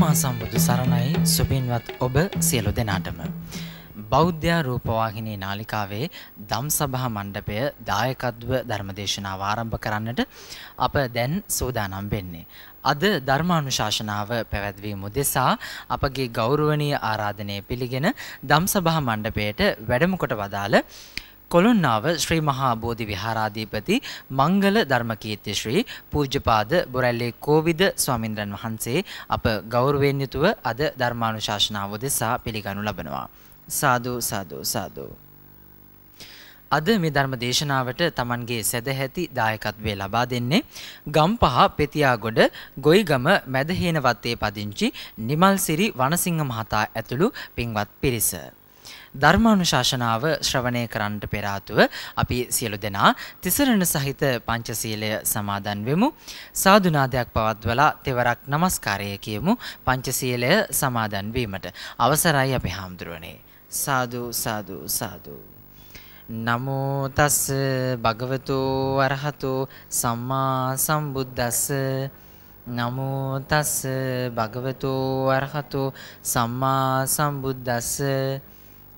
සම්මා සම්බුදු සරණයි සුපින්වත් ඔබ සියලු දෙනාටම. බෞද්ධා රූපවාහිනී නාලිකාවේ දම්සභා මණ්ඩපය දායකත්ව ධර්මදේශනාව ආරම්භ කරන්නට අප දැන් සූදානම් වෙන්නේ. අද ධර්මානුශාසනාව පැවැත්වීම උදෙසා අපගේ ගෞරවනීය ආරාධනය පිළිගෙන දම්සභා මණ්ඩපයට වැඩම කොට වදාළ කොළොන්නාව ශ්‍රී මහා බෝධි විහාරාධිපති මංගල ධර්මකීර්ති ශ්‍රී පූජ්‍යපාද බොරැල්ලේ කෝවිද ස්වාමින්ද්‍රන් වහන්සේ අප ගෞරවයෙන් යුතුව අද ධර්මානුශාසනාව දෙසා පිළිගනු ලබනවා. සාදු සාදු සාදු. අද මේ ධර්ම දේශනාවට Tamanගේ සැදැහැති දායකත්වය ලබා දෙන්නේ ගම්පහ පෙතියාගොඩ ගොයිගම මැදහේන වත්තේ පදිංචි නිමල්සිරි වනසිංහ මහතා ඇතුළු පින්වත් පිරිස. ධර්මානුශාසනාව ශ්‍රවණය කරන්නට පෙර අපි සියලු දෙනා තිසරණ සහිත පංචශීලය සමාදන් වෙමු. සාදුනාදයක් පවත්වලා තෙවරක් নমස්කාරය කියමු පංචශීලය සමාදන් වීමට. අවසරයි අපි හාමුදුරනේ. සාදු සාදු සාදු. නමෝ තස් භගවතු වරහතු සම්මා සම්බුද්දස්ස නමෝ තස් භගවතු වරහතු සම්මා සම්බුද්දස්ස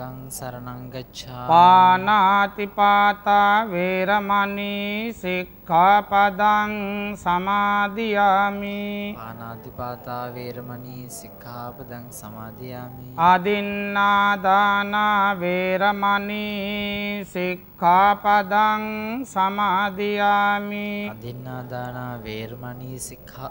සංඝං සරණංගච්ඡා පානාතිපාතා වේරමණී සික්ඛාපදං සමාදියාමි පානාතිපාතා වේරමණී සික්ඛාපදං සමාදියාමි ආදින්නාදාන වේරමණී සික්ඛාපදං සමාදියාමි ආදින්නාදාන වේරමණී සික්ඛා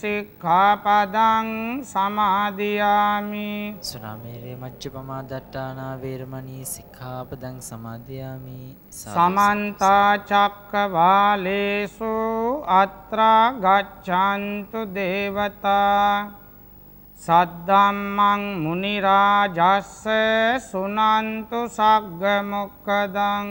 සික්ඛාපදං සමාදියාමි සුනාමේරේ මච්චපමා දට්ඨානා වේරමණී සික්ඛාපදං සමාදියාමි සමන්ත චක්කවාලේසු අත්‍රා ගච්ඡන්තු දේවතා සද්දම්මං මුනි රාජස්ස සුනන්තු සග්ග මොක්කදං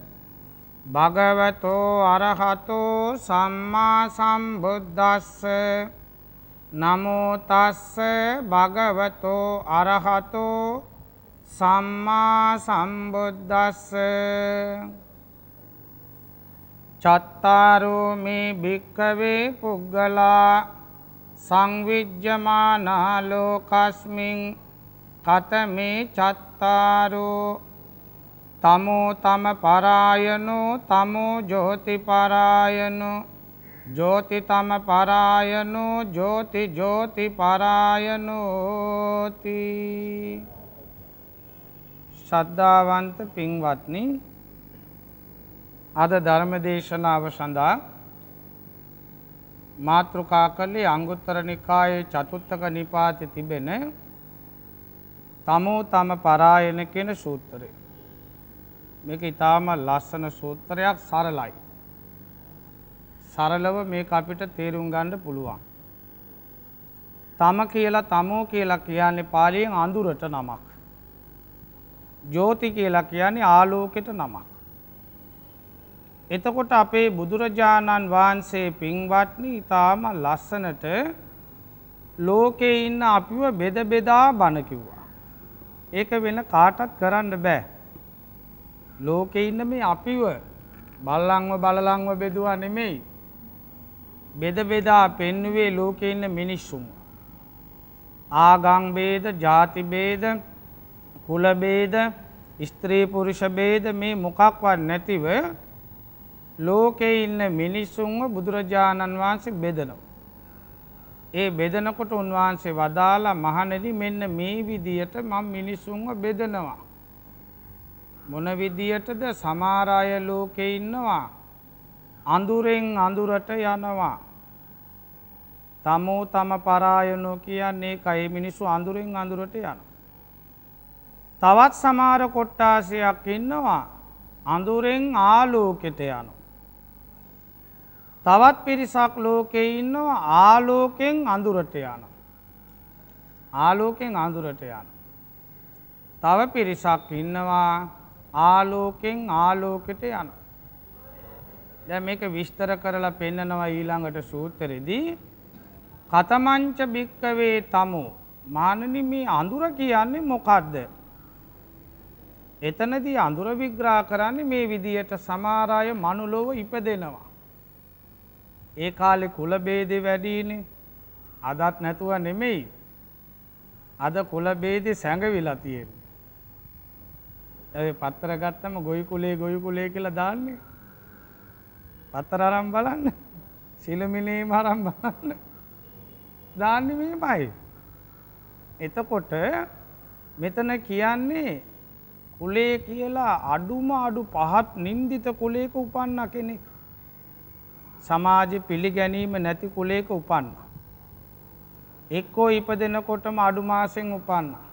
භගවතෝ අරහතෝ සම්මා සම්බුද්දස්ස නමෝ තස්ස භගවතෝ අරහතෝ සම්මා සම්බුද්දස්ස චත්තාරෝ මේ භික්කවේ පුද්ගලා සංවිජ්ජමානා ලෝකස්මින් කතමේ චත්තාරෝ තමෝ තම පරායනෝ තමෝ ජෝති පරායනෝ ජෝති තම පරායනෝ ජෝති ජෝති පරායනෝති ශ්‍රද්ධාවන්ත පින්වත්නි අද ධර්ම දේශනාව සඳහා මාතෘකා කළේ අංගුත්තර නිකායේ චතුත්තක නිපාතේ තිබෙන තමෝ තම පරායන කියන සූත්‍රය මේක ඉතාම ලස්සන සූත්‍රයක් සරලයි. සරලව මේ අපිට තේරුම් ගණ්ඩ පුළුවන්. තම කියලා තමෝ කියලා කියන්නේ පාලියෙන් අඳුරට නමක්. ජෝති කියලා කියන්නේ ආලෝකෙට නමක්. එතකොට අපේ බුදුරජාණන් වහන්සේ පින්වත්නි ඉතාම ලස්සනට ලෝකේ ඉන්න අපිව බෙද බෙදා බණකිව්වා. ඒක වෙන කාටත් කරන්න බෑ. ලෝකේ ඉන්න මේ අපිව බල්ලන්ව බලලන්ව බෙදුවා නෙමෙයි. බෙද බෙදා පෙන්වුවේ ලෝකේ ඉන්න මිනිස්සුන්. ආගම් ભેද, ಜಾති ભેද, කුල ભેද, ස්ත්‍රී පුරුෂ ભેද මේ මොකක්වත් නැතිව ලෝකේ ඉන්න මිනිස්සුන්ව බුදුරජාණන් වහන්සේ බෙදනවා. ඒ බෙදනකොට උන්වහන්සේ වදාලා මහණෙනි මෙන්න මේ විදියට මම මිනිස්සුන්ව බෙදනවා. මොන විදියටද සමහර අය ලෝකේ ඉන්නවා අඳුරෙන් අඳුරට යනවා තමෝ තම පරායනෝ කියන්නේ කයි මිනිස්සු අඳුරෙන් අඳුරට යනවා තවත් සමහර කොට්ටාසයක් ඉන්නවා අඳුරෙන් ආලෝකෙට යනවා තවත් පිරිසක් ලෝකේ ඉන්නවා ආලෝකෙන් අඳුරට යනවා ආලෝකෙන් අඳුරට යනවා තව පිරිසක් ඉන්නවා ආලෝකෙන් ආලෝකෙට යනවා. දැන් මේක විස්තර කරලා පෙන්නනවා ඊළඟට සූත්‍රෙදී කතමංච භික්කවේ තමෝ මානනි මේ අඳුර කියන්නේ මොකද්ද? එතනදී අඳුර විග්‍රහ කරන්නේ මේ විදියට සමහර අය මනුලොව ඉපදෙනවා. ඒ කාලේ කුල ભેදෙ වැඩිනේ. අදත් නැතුව නෙමෙයි. අද කුල ભેදෙ සැඟවිලා තියෙනවා. ඇ පත්තර ගත්තම ගොයි කුලේ ගොයි කුලේ කියලා දාන්නේ. පත්තර අරම් බලන්න සිලමිලේ මරම් බලන්න දාන්න මේ පයි. එතකොට මෙතන කියන්නේ කුලේ කියලා අඩුම අඩු පහත් නින්දිත කුලේක උපන්න කෙනෙක්. සමාජ පිළිගැනීම නැති කුලේක උපන්න. එක්කෝ ඉප දෙනකොටම අඩු මාසෙන් උපන්නා.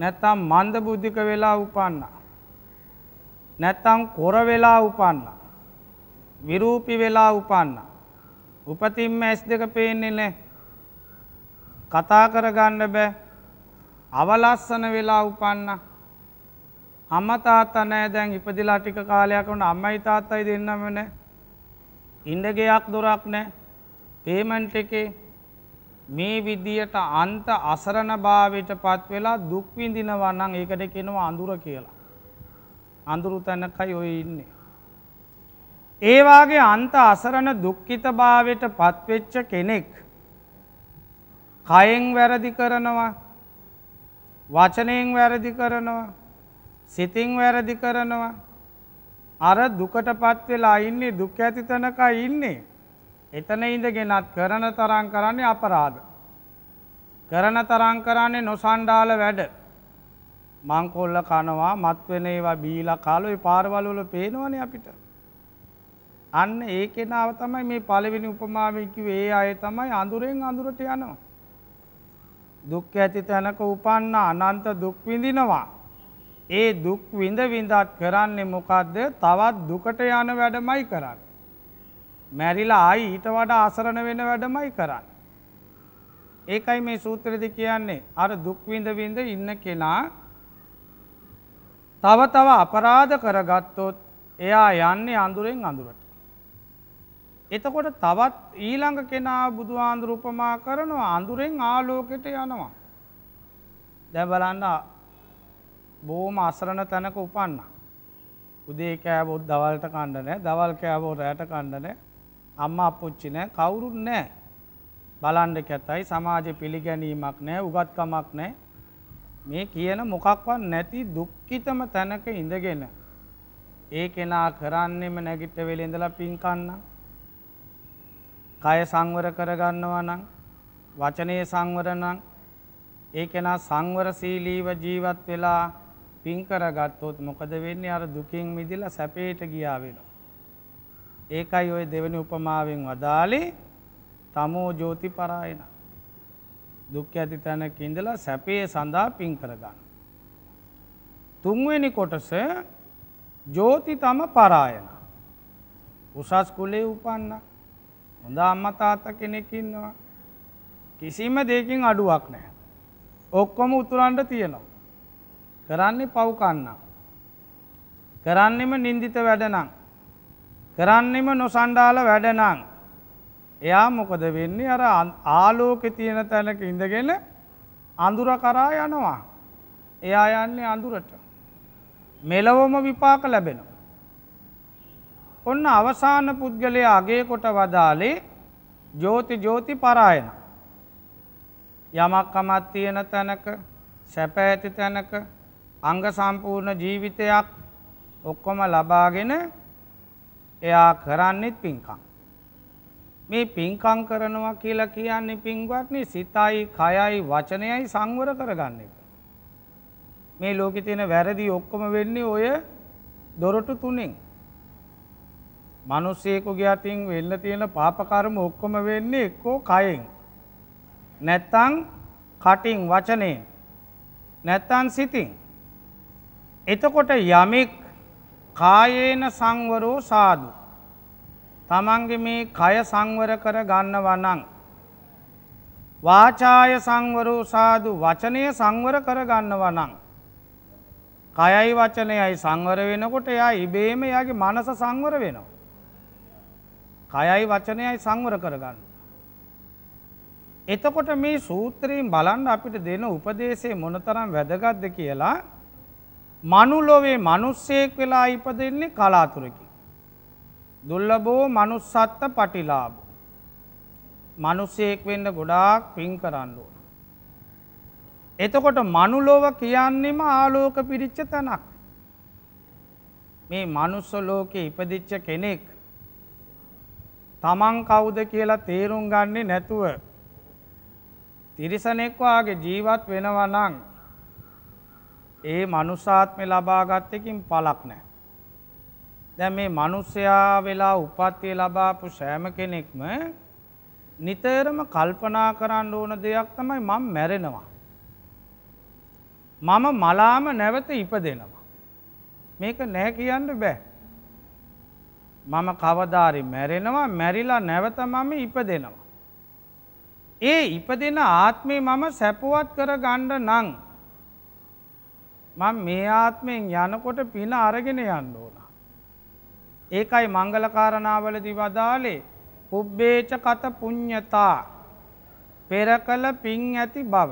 නැත්තම් මන්ද බුද්ධික වෙලා උපන්න. නැත්තම් කොර වෙලා උපන්න. විරූපි වෙලා උපන්න. උපතින්ම ඇස් දෙක පේන්නේ නෑ. කතා කරගන්න බෑ. අවලස්සන වෙලා උපන්න. අම්ම තාත්තා නෑ දැන් ඉපදිලා ටික කාලයක් වුණ අම්මයි තාත්තයි දෙන්නම නෑ. ඉන්ඩ ගෙයක් දොරක් නෑ. පේමන්ට් එකේ මේ විදියට අන්ත අසරණ භාවයට පත් වෙලා දුක් විඳිනවා නම් ඒකට කියනවා අඳුර කියලා. අඳුරු තැනකයි ඔය ඉන්නේ. ඒ වාගේ අන්ත අසරණ දුක්ඛිත භාවයට පත්වෙච්ච කෙනෙක් කයෙන් වැරදි කරනවා වචනයෙන් වැරදි කරනවා සිතින් වැරදි කරනවා අර දුකට පත් වෙලා ඉන්නේ දුක් ඇති තැනකයි ඉන්නේ එතන ඉඳගෙනත් කරන තරම් කරන්නේ අපරාධ. කරන තරම් කරන්නේ නොසණ්ඩාල වැඩ. මංකොල්ල කනවා මත්වෙන ඒවා බීලා කාලෝ ඒ පාරවල වල පේනවනේ අපිට. අන්න ඒ කෙනාව තමයි මේ පළවෙනි උපමාවෙන් කිව්වේ ඒ අය තමයි අඳුරෙන් අඳුරට යනවා. දුක් ඇති තැනක උපන්න අනන්ත දුක් විඳිනවා. ඒ දුක් විඳ විඳත් කරන්නේ මොකද්ද? තවත් දුකට යන වැඩමයි කරන්නේ. මැරිලා ආයි ඊට වඩා අසරණ වෙන වැඩමයි කරන්න. ඒකයි මේ සූත්‍රද කියන්නේ අර දුක්විඳවිඳ ඉන්න කෙනා තව තව අපරාධ කරගත්තොත් එයා යන්නේ අඳුරෙන් අඳුරට. එතකොට තවත් ඊළඟ කෙනා බුදු ආන්දුරූපමා කරනවා අඳුරෙන් ආලෝකෙට යනවා. දැ බලන්න බෝම අසරණ තැනක උපන්න. උදේ කෑබොත් දවල්ට කණ්ඩනෑ දවල් කෑබෝ රෑට කණ්ඩනෑ අම්මා අපපුච්චි නෑ කවුරුත් නෑ බලන්ඩ කැතයි සමාජ පිළිගැනීමක් නෑ උගත්කමක් නෑ මේ කියන මොකක්වත් නැති දුක්කිතම තැනක ඉඳගෙන ඒ කෙනා කරන්නෙම නැගිට වෙලෙඳලා පින්කන්න කය සංවර කරගන්නවා නම් වචනය සංවරනං ඒ කෙනා සංවර සීලීව ජීවත් වෙලා පින්කරගත්තොත් මොකද වෙන්නේ අර දුකින් මිදිල සැපේට ගියාවෙන. ඒකයි ඔය දෙවැනි උපමාවෙන් වදාලේ තමෝ ජෝති පරායන. දුක් ඇති තැනක ඉඳලා සැපේ සඳහා පින් කරගන්න. තුන්වෙනි කොටස ජෝති තම පරායන. උසස් කුලේ උපන්න හොඳ අම්මා තාත්තා කෙනෙක් ඉන්නවා. කිසිම දෙයකින් අඩුවක් නැහැ. ඔක්කොම උතුරන්ට තියෙනවා. කරන්නේ පව් කන්නම්. කරන්නෙම නින්දිත වැඩනම් කරන්නෙම නොසණ්ඩාල වැඩනං. එයා මොකද වෙන්නේ අර ආලෝක තියෙන තැනක ඉඳගෙන අඳුර කරා යනවා. එයා යන්නේ අඳුරට. මෙලොවම විපාක ලැබෙනවා. ඔන්න අවසාන පුද්ගලයා අගේ කොට වදාලේ ජෝති ජෝති පරායන. යමක්කමත් තියෙන තැනක සැප ඇති තැනක අංග සම්පූර්ණ ජීවිතයක් ඔක්කොම ලබාගෙන එයා කරන්නෙත් පින්කං. මේ පින්කං කරනවා කියලා කියන්නේ පින්වත්නි සිතයි කයයි වචනයයි සංවර කරගන්න එක. මේ ලෝකෙ තියෙන වැරදි ඔක්කොම වෙන්නේ ඔය දොරටු තුනෙන්. මිනිස්සෙකුගේ අතින් වෙන්න තියෙන පාප කර්ම ඔක්කොම වෙන්නේ එක්කෝ කයෙන්. නැත්තම් කටින් වචනේ. නැත්තම් සිතින්. එතකොට යමෙක් කායේන සංවරෝ සාදු. තමන්ගේ මේ කය සංවර කර ගන්න වනං. වාචාය සංවරෝ සාදු වචනය සංවර කර ගන්න වනං. කයයි වචනයයි සංවර වෙනකොට එයා ඉබේම යාගේ මනස සංවර වෙනවා. කයයි වචනයයි සංවර කරගන්න. එතකොට මේ සූත්‍රයෙන් බලන්න අපිට දෙන උපදේශය මොනතරම් වැදගත්ද කියලා මනුලොවේ මනුස්සයෙක් වෙලා ඉපදෙන්නේ කලාතුරකි. දුල්ලබෝ මනුස්සත්ත පටිලාබ. මනුස්සයෙක් වෙන්න ගොඩාක් පින් කරන්නුව. එතකොට මනුලොව කියන්නෙම ආලෝක පිරිච්ච තනක්. මේ මනුස්ස ලෝකෙ ඉපදිච්ච කෙනෙක් තමන් කවුද කියලා තේරුම් ගන්නේ නැතුව තිරිසනෙක් වාගේ ජීවත් වෙනවා නම් ඒ මනුසාත්මය ලබාගත්තකින් පලක් නෑ. දැ මේ මනුස්්‍යයා වෙලා උපත්තිය ලබාපු සෑම කෙනෙක්ම නිතරම කල්පනා කරන්න ඕන දෙයක් තමයි මං මැරෙනවා. මම මලාම නැවත ඉප දෙනවා. මේක නෑ කියන්න බෑ. මම කවදාරි මැරෙනවා මැරිලා නැවත මම ඉප දෙනවා. ඒ ඉප දෙෙන ආත්මේ මම සැපුවත් කර ගණ්ඩ නං. මං මේ ආත්මයෙන් යනකොට පින අරගෙන යන්න ඕන. ඒකයි මංගලකාරණාවලදී වදාලේ පුබ්බේච කත පුඤ්ඤතා පෙර කළ පින් ඇති බව.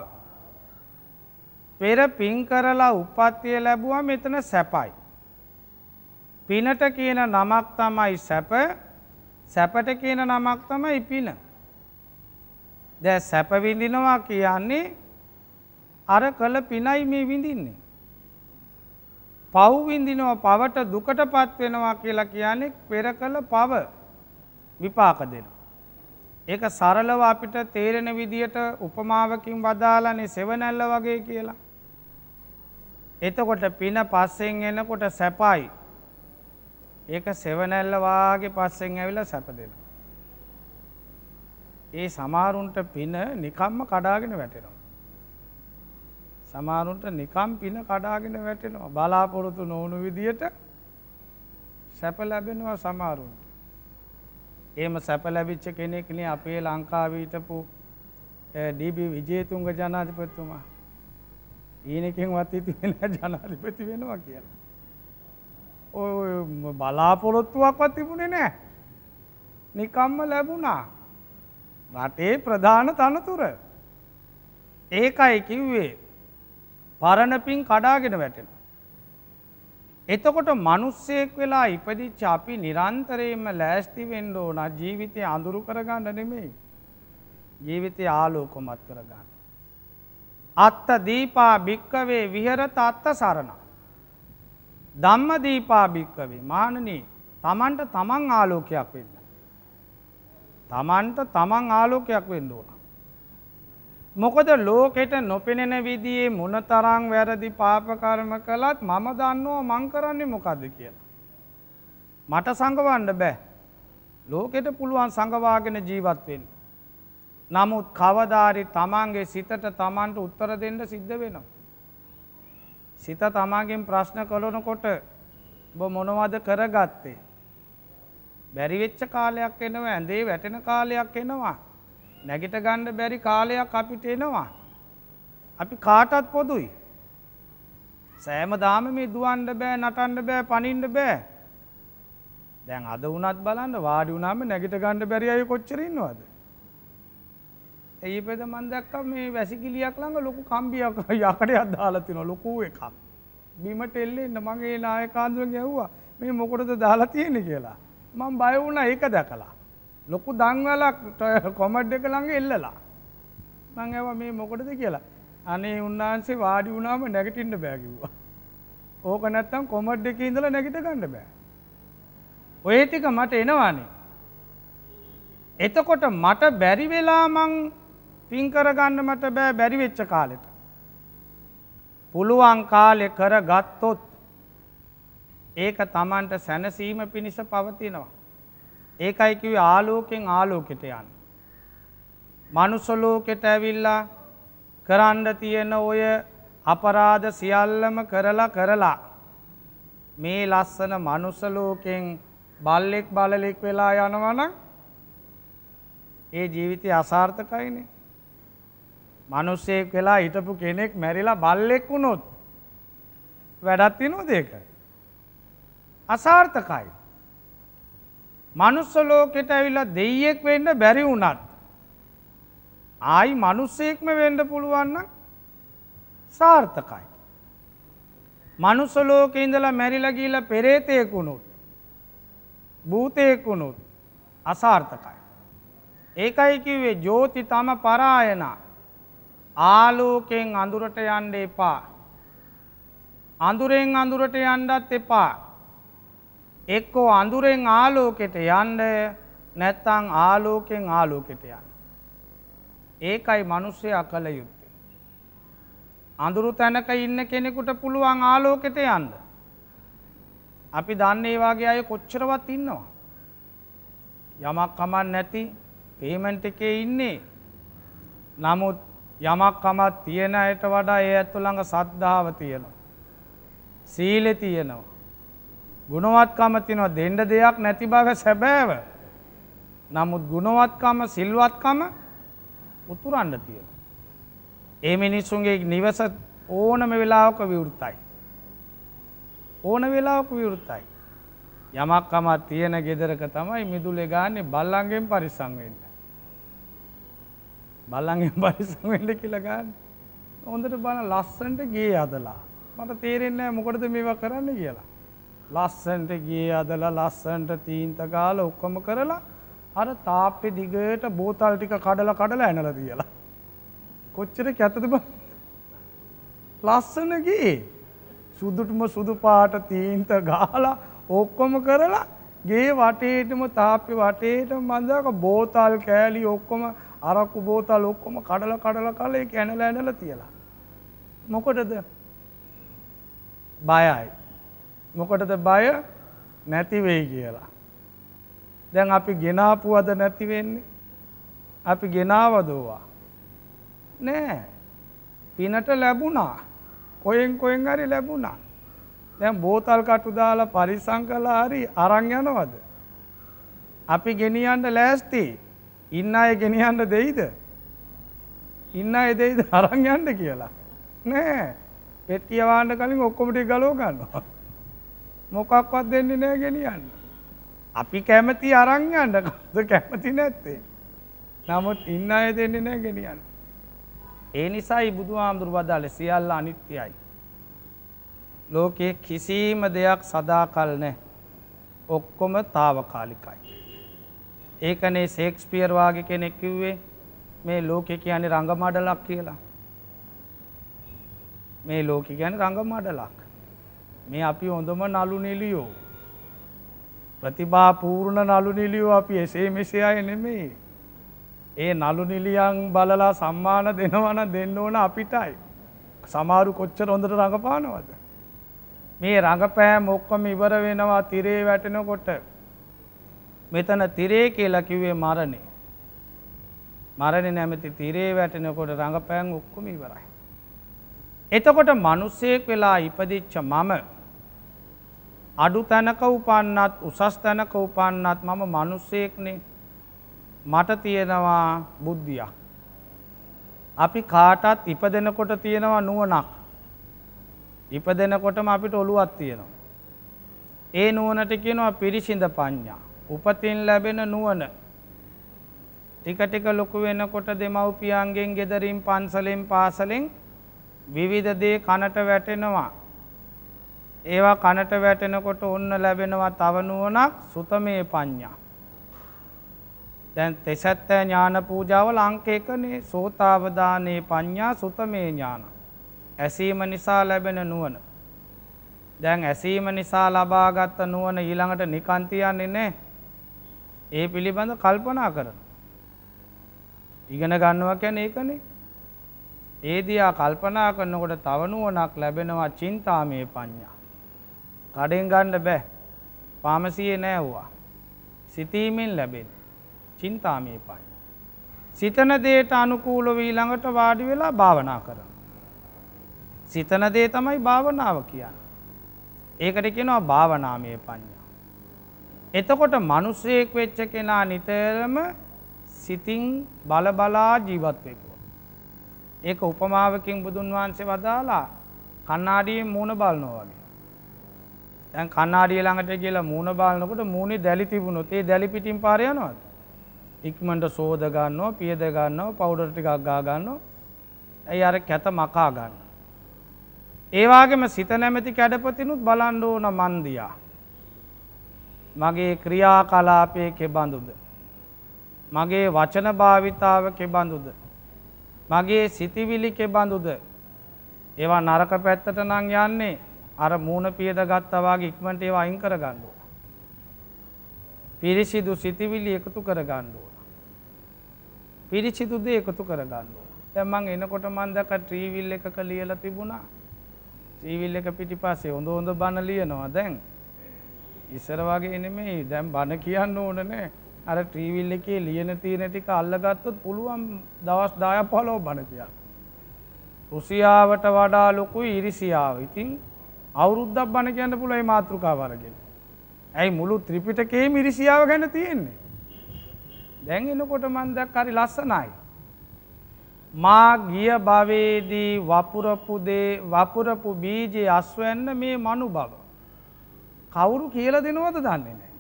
පෙර පින් කරලා උපත්තිය ලැබුවා මෙතන සැපයි. පිනට කියන නමක් තමයි සැප සැපට කියන නමක් තමයි පින. දැ සැපවිඳිනවා කියන්නේ අර කළ පිනයි මේ විඳින්නේ. පව්විඳිනව පවට දුකට පත් වෙනවා කියලා කියන්නේ පෙර කළ පව විපාක දෙන. ඒක සරලව අපිට තේරෙන විදියට උපමාවකින් වදාලානේ සෙවනැල්ල වගේ කියලා. එතකොට පින පස්සෙන් එනකොට සැපයි. ඒක සෙවනැල්ල වාගේ පස්සෙන් ඇවිල්ලා සැප දෙනවා. ඒ සමහරුන්ට පින නිකම්ම කඩාගෙන වැටෙනවා. සමානුන්ට නිකම් පින කඩාගෙන වැටෙනවා බලාපොරොතු නොවුණු විදියට සැප ලැබෙනවා සමාරුන්ට. එහෙම සැප ලැබිච්ච කෙනෙක්නේ අපේ ලංකාවේ හිටපු ඩීබී විජේතුංග ජනාධිපතිතුමා. ඊනකින්වත් හිතුවේ නැහැ ජනාධිපති වෙනවා කියලා. ඔය බලාපොරොත්තුවක්වත් තිබුණේ නැහැ. නිකම්ම ලැබුණා. රටේ ප්‍රධාන තනතුර ඒකයි කිව්වේ පරණපින් කඩාගෙන වැටෙන. එතකොට මනුස්සයෙක් වෙලා ඉපදිච්ච අපි නිරන්තරයෙන්ම ලෑස්තිවෙන්ඩ ඕන ජීවිතය අඳුරු කරගන්න නෙමෙයි. ජීවිතය ආලෝකොමත් කරගන්න. අත්ත දීපා භික්කවේ විහරත අත්ත සරණ. දම්ම දීපා භික්කවේ මානනී තමන්ට තමන් ආලෝකයක් වෙන්න. තමන්ට තමන් ආලෝකයක් වෙන්න ඕන. මොකද ලෝකෙට නොපෙනෙන විදිහේ මොනතරම් වැරදි පාප කර්ම කළත් මම දන්නව මං කරන්නේ මොකද්ද කියලා. මට සංගවන්න බෑ. ලෝකෙට පුළුවන් සංගවාගෙන ජීවත් වෙන්න. නමුත් කවදාරි තමන්ගේ සිතට තමන්ට උත්තර දෙන්න සිද්ධ වෙනවා. සිත තමාගෙන් ප්‍රශ්න කළනකොට ඔබ මොනවද කරගත්තේ? බැරි වෙච්ච කාලයක් එනවා, ඇඳේ වැටෙන කාලයක් එනවා. නැගිට ගණ්ඩ බැරි කාලයක් අපිට එනවා. අපි කාටත් පොදුයි. සෑම දාම මේ දුවන්ඩ බෑ නටන්ඩ බෑ පනින්ඩ බෑ. දැන් අද වනත් බලන්න වාඩි වනාම නැගිට ගණ්ඩ බැරි අය කොච්චරන්නවාද. ඒ පෙද මන්දක්ක මේ වැසිකිලියක් ළඟ ලොකු කම්බියක් යකට අදදාලතින ලොකූ එකක්. බීමට එල්ලෙන්න මගේ නායකාන්දුව ගැව්වා මේ මොකොටද දාලා තියෙන කියලා. මං බයවුණ ඒක දැකලා. ලොකු දංවලක් කොමඩ් එක ළඟ එල්ලලා මං ඇව මේ මොකටද කියලා අනේ උන්වහන්සේ වාඩි වුණාම නැගිටින්න බෑ කිව්වා. ඕක නැත්තම් කොමඩ් එකේ ඉඳලා නැගිට ගන්න බෑ. ඔය ටික මට එනවානේ. එතකොට මට බැරි වෙලා මං පින් කරගන්න මට බෑ බැරි වෙච්ච කාලෙට. පුළුවන් කාලෙ කරගත්තොත් ඒක Tamanට සැනසීම පිණිස පවතිනවා. ඒකයි කිව්වේ ආලෝකයෙන් ආලෝකයට යන්න. මනුස්ස ලෝකෙට ඇවිල්ලා කරන්න තියෙන ඔය අපරාධ සියල්ලම කරලා කරලා මේ ලස්සන මනුස්ස ලෝකෙන් බල්ලෙක් බලලෙක් වෙලා යනවනම් ඒ ජීවිතය අසාර්ථකයිනේ. මනුස්සයෙක් වෙලා හිටපු කෙනෙක් මැරිලා බල්ලෙක් වුණොත් වැඩක් තියනොද ඒක? අසාර්ථකයි. මනුස්ස ලෝකෙට ඇවිල්ලා දෙයියෙක් වෙන්න බැරි වුණත් ආයි මනුස්සයෙක්ම වෙන්න පුළුවන් නම් සාර්ථකයි. මනුස්ස ලෝකේ ඉඳලා මැරිලා ගිහිලා පෙරේතයෙක් වුණොත් භූතයෙක් වුණොත් අසාර්ථකයි. ඒකයි කිව්වේ ජෝති තම පරායන ආලෝකයෙන් අඳුරට යන්න එපා. අඳුරෙන් අඳුරට යන්නත් එපා. එක්කෝ අඳුරෙන් ආලෝකෙට යන්න නැත්තං ආලෝකෙන් ආලෝකෙට යන්න. ඒකයි මනුස්සය අකළ යුත්තේ. අඳුරු තැනක ඉන්න කෙනෙකුට පුළුවන් ආලෝකෙට යන්න. අපි දන්නේ වගේ අය කොච්චරවත් ඉන්නවා. යමක් කමන් නැති පේමෙන්ට් එකේ ඉන්නේ. නමුත් යමක් කමක් තියෙන අයට වඩා ඒ ඇත්තු ළඟ සද්ධාව තියෙනවා. සීලෙ තියෙනවා. ගුණවත්කම තියෙනවා දෙන්න දෙයක් නැති බව සැබෑව. නමුත් ගුණවත්කම සිල්වත්කම උතුරන්න තියෙන. ඒ මිනිස්සුන්ගේ නිවස ඕනම වෙලාවක විවෘතයි. ඕන වෙලාවක විවෘතයි. යමක්කමත් තියෙන ගෙදරක තමයි මිදුලේ ගාන්නේ බල්ලන්ගෙන් පරිස්සම් වෙන්න. බල්ලන්ගෙන් පරිස්සම් වෙන්න කියලා ගන්න. හොඳට බලන ලස්සනට ගේ හදලා. මට තේරෙන්නේ නැහැ මොකටද මේවා කරන්න කියලා. ලස්සන්ට ගේ අදලා ලස්සන්ට තීන්ත ගාල ඔක්කොම කරලා අර තාප්පෙ දිගට බෝතල් ටික කඩලා කඩලා ඇනලා තියලා. කොච්චර කැතද බං? ලස්සන ගේ. සුදුටම සුදු පාට තීන්ත ගාලා ඔක්කොම කරලා ගේ වටේටම තාප්පෙ වටේටම මන්දාක බෝතල් කෑලි ඔක්කොම අරක්කු බෝතල් ඔක්කොම කඩලා කඩලා කඩලා ඒක ඇනලා ඇනලා තියලා. මොකටද? බයයි. මොකටද බය නැතිවෙයි කියලා. දැන් අපි ගෙනාපු අද නැතිවෙන්නේ අපි ගෙනාවදෝවා. නෑ පිනට ලැබුණා කොයෙන් කොයෙන් හරි ලැබුණා. දැන් බෝතල් කටු දාලා පරිසං කලා හරි අරං යනවද. අපි ගෙනියන්ට ලෑස්ති ඉන්න අය ගෙනියන්ට දෙයිද. ඉන්න අය දෙයිද අරං යන්න කියලා. නෑ පෙට්ටියවාන්න කලින් ඔක්කොමටි ගලෝ ගන්නවා. මොකක්වත් දෙන්නේ නෑ ගෙනියන්න. අපි කැමති අරංයන්න කද කැමති නැත්තේ. නමුත් ඉන්න අය දෙන්නේ නෑ ගෙනියන්න. ඒ නිසායි බුදු හාමුදුරු වදාල සියල්ල අනිත්‍යයි. ලෝකයේ කිසිීම දෙයක් සදාකල් නෑ. ඔක්කොම තාවකාලිකයි. ඒකනේ සේක්ස්පියර් වාගේ කෙනෙක් කිව්වේ මේ ලෝකෙ කියන්නේ රඟමඩලක් කියලා. මේ ලෝකෙ කියන්නේ රඟමඩලක්. මේ අපි හොඳම නලු නිලියෝ. ප්‍රතිබා පූර්ණ නලු නිලියෝ අපි එසේ මෙසේ අය නෙමෙයි. ඒ නලු නිලියන් බලලා සම්මාන දෙනවන දෙන්න ඕන අපිටයි. සමාරු කොච්චර හොඳට රඟපානවද. මේ රඟපෑම් ඔක්කොම ඉවර වෙනවා තිරේ වැටෙනකොට. මෙතන තිරේ කියලා කිව්වේ මරණය. මරණ නැමැති තිරේ වැටෙනකොට රඟපෑන් ඔක්කොම ඉවරයි. එතකොට මනුස්සයෙක් වෙලා ඉපදිච්ච මම අඩු තැනක උපන්නත් උසස් තැනක උපන්නත් මම මනුස්සයෙක්නේ මට තියෙනවා බුද්ධියක්. අපි කාටත් ඉප දෙනකොට තියෙනවා නුවනක්. ඉප දෙනකොටම අපිට ඔළුවත් තියෙනවා. ඒ නුවනට කියනවා පිරිසිඳ ප්ඥා. උපතින් ලැබෙන නුවන ටිකටික ලොකු වෙනකොට දෙමව්පියන්ගෙන් ගෙදරින් පන්සලෙන් පාසලෙන් විවිධදේ කනට වැටෙනවා ඒවා කනට වැටෙනකොට ඔන්න ලැබෙනවා තවනුවනක් සුතමේ පඤ්ඥා. දැන් තෙසැත්තෑ ඥාන පූජාව ලංකේකනේ සෝතාවධානයේ පඤ්ඥා සුතමේ ඥාන. ඇසීම නිසා ලැබෙන නුවන. දැන් ඇසීම නිසා ලබාගත්ත නුවන ඊළඟට නිකන්තියන්නේ නෑ. ඒ පිළිබඳ කල්පනා කරන. ඉගෙන ගන්නවා කැන ඒකනේ. ඒදයා කල්පනා කරනකොට තවනුවනක් ලැබෙනවා චින්තාමය පඤ්ඥා. කඩෙන් ගන්න බෑ පාමසියේ නෑවවා සිතීමෙන් ලැබෙන චින්තාමී පයි. සිතන දේට අනුකූල වී ළඟට වාඩි වෙලා භාවනා කරන. සිතන දේ තමයි භාවනාව කියන්න. ඒකට කෙනවා භාවනාමය පඤ්ඥා. එතකොට මනුස්සයෙක් වෙච්ච කෙනා නිතරම සිතින් බලබලා ජීවත් වෙපුවා. ඒක උපමාවකින් බුදුන් වහන්සේ වදාලා කන්නාඩියෙන් මූුණ බලනෝ වගේ. දැන් කණ්ණාඩිය ළඟට කියලා මූණ බලනකොට මූණේ දැලි තිබුණොත් ඒ දැලි පිටින් පාර යනවද? ඉක්මනට සෝද ගන්නවා, පියද ගන්නවා, පවුඩර් ටිකක් ගා ගන්නවා. ඒ අර කැත මකා ගන්න. ඒ වගේම සිත නැමැති කැඩපතිනුත් බලන්න ඕන මන්දියා. මගේ ක්‍රියාකලාපයේ කෙබඳුද? මගේ වචන භාවිතාව කෙබඳුද? මගේ සිතිවිලි කෙබඳුද? ඒවා නරක පැත්තට නම් යන්නේ අර මූණ පියද ගත්තා වගේ ඉක්මනට ඒව අයින් කරගන්න ඕන. පිරිසිදු සිතිවිලි එකතු කරගන්න ඕන. පිරිසිදු දේ එකතු කරගන්න ඕන. දැන් මං එනකොට මං දැක්ක ට්‍රීවිල් එකක ලියලා තිබුණා. ට්‍රීවිල් එක පිටිපස්සේ හොඳ හොඳ බණ ලියනවා දැන්. ඉස්සර වගේ නෙමෙයි දැන් බණ කියන්න ඕන නෑ. අර ට්‍රීවිල් එකේ ලියන තියෙන ටික අල්ලගත්තොත් පුළුවන් දවස් 10ක් 15 බණ කියන්න. රුසියාවට වඩා ලොකුයි ඉරිසියාව. ඉතින් අවුරුද්දක් බණ කියන්න පුළුවන් මේ මාතෘකාව අරගෙන. ඇයි මුළු ත්‍රිපිටකයේම ඉරිසියාව ගැන තියෙන්නේ. දැන් එනකොට මම දැක්ක හරි ලස්සනයි. මා ගිය භවයේදී වපුරපු දේ වපුරපු බීජේ අස්වැන්න මේ මනු බව. කවුරු කියලා දෙනවද දන්නේ නැහැ.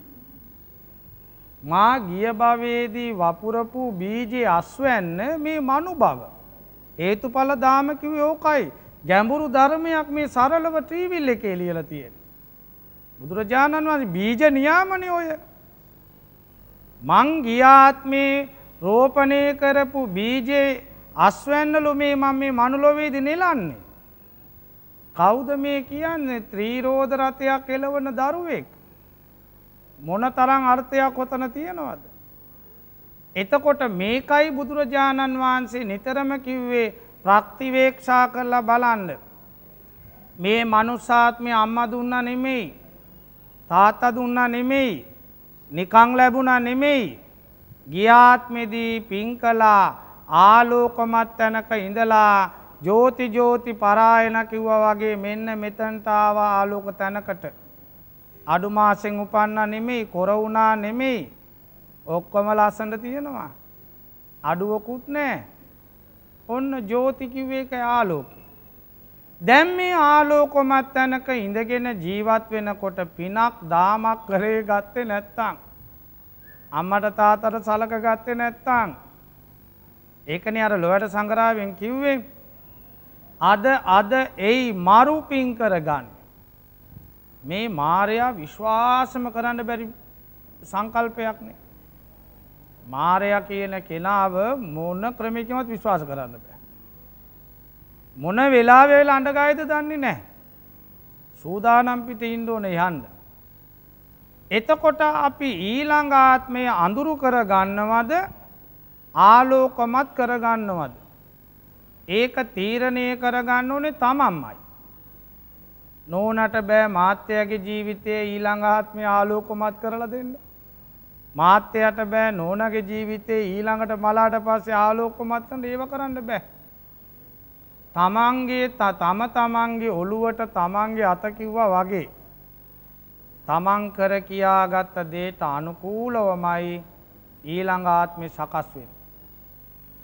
මා ගිය භවයේදී වපුරපු බීජේ අස්වැන්න මේ මනු බව. හේතුඵල දාම කිව්වේ ඕකයි. ගැඹුරු ධර්මයක් මේ සරලව ට්‍රීවිල් එක එලියල තියෙන. බුදුරජාණන් වහන්සේ බීජ නියාමනය ඔය. මං ගියාත්මේ රෝපණය කරපු බීජේ අස්වැන්නලු මේ මම මේ මනුලොවේද නෙලන්නේ. කෞද මේ කියන්නේ ත්‍රීරෝධ රථයක් එලවන දරුවෙක්. මොන තරං අර්ථයක් කොතන තියෙනවද. එතකොට මේකයි බුදුරජාණන් වහන්සේ නිතරම කිව්වේ ප්‍රක්තිවේක්ෂා කරලා බලන්න. මේ මනුස්සාත්මය අම්ම දුන්න නෙමෙයි. තාත්තා දුන්න නෙමෙයි. නිකං ලැබුණ නෙමෙයි. ගියාත්මෙදී පින් කලා ආලෝකමත් තැනක ඉඳලා ජෝති ජෝති පරායන කිව්වා වගේ මෙන්න මෙතනට ආවා ආලෝක තැනකට. අඩු මාසෙන් උපන්න නෙමෙයි, කොර වුණා නෙමෙයි. ඔක්කොම ලස්සනට තියෙනවා. අඩුවකුත් නැහැ. ඔන්න ජෝතිකිවේක ආලෝකය. දැම් මේ ආලෝකොමත් තැනක ඉඳගෙන ජීවත් වෙනකොට පිනක් දාමක් කරේ ගත්තේ නැත්තං. අම්මට තාතට සලක ගත්තේ නැත්තං. ඒකන අර ලොවට සංගරාවෙන් කිව්වේ. අද අද එයි මරු පින් කරගන්න. මේ මාරයා විශ්වාසම කරන්න බැරි සංකල්පයක්නේ. මාරයා කියන කෙනාව මොන ක්‍රමිකමත් විශ්වාස කරන්න බෑ. මොන වෙලා වෙල අඩගායද දන්නේ නෑ. සූදානම්පිට ඉන්දෝන යන්ද. එතකොට අපි ඊළඟාත්මය අඳුරු කරගන්නවද ආලෝකමත් කරගන්නවද. ඒක තීරණය කරගන්න ඕනේ තමම්මයි. නෝනට බෑ මාත්‍යයගේ ජීවිතය ඊළඟාත්මය ආලෝකොමත් කරලා දෙන්න. මාත්‍යයට බෑ නෝනගේ ජීවිතේ ඊළඟට මලාට පස්සේ ආලෝකමත්තන්ට ඒව කරන්න බෑ. තමන්ගේ තම තමන්ගේ ඔළුවට තමන්ගේ අතකිව්වා වගේ. තමන් කර කියාගත්ත දේට අනුකූලවමයි ඊළඟ ආත්මි සකස්වෙන්.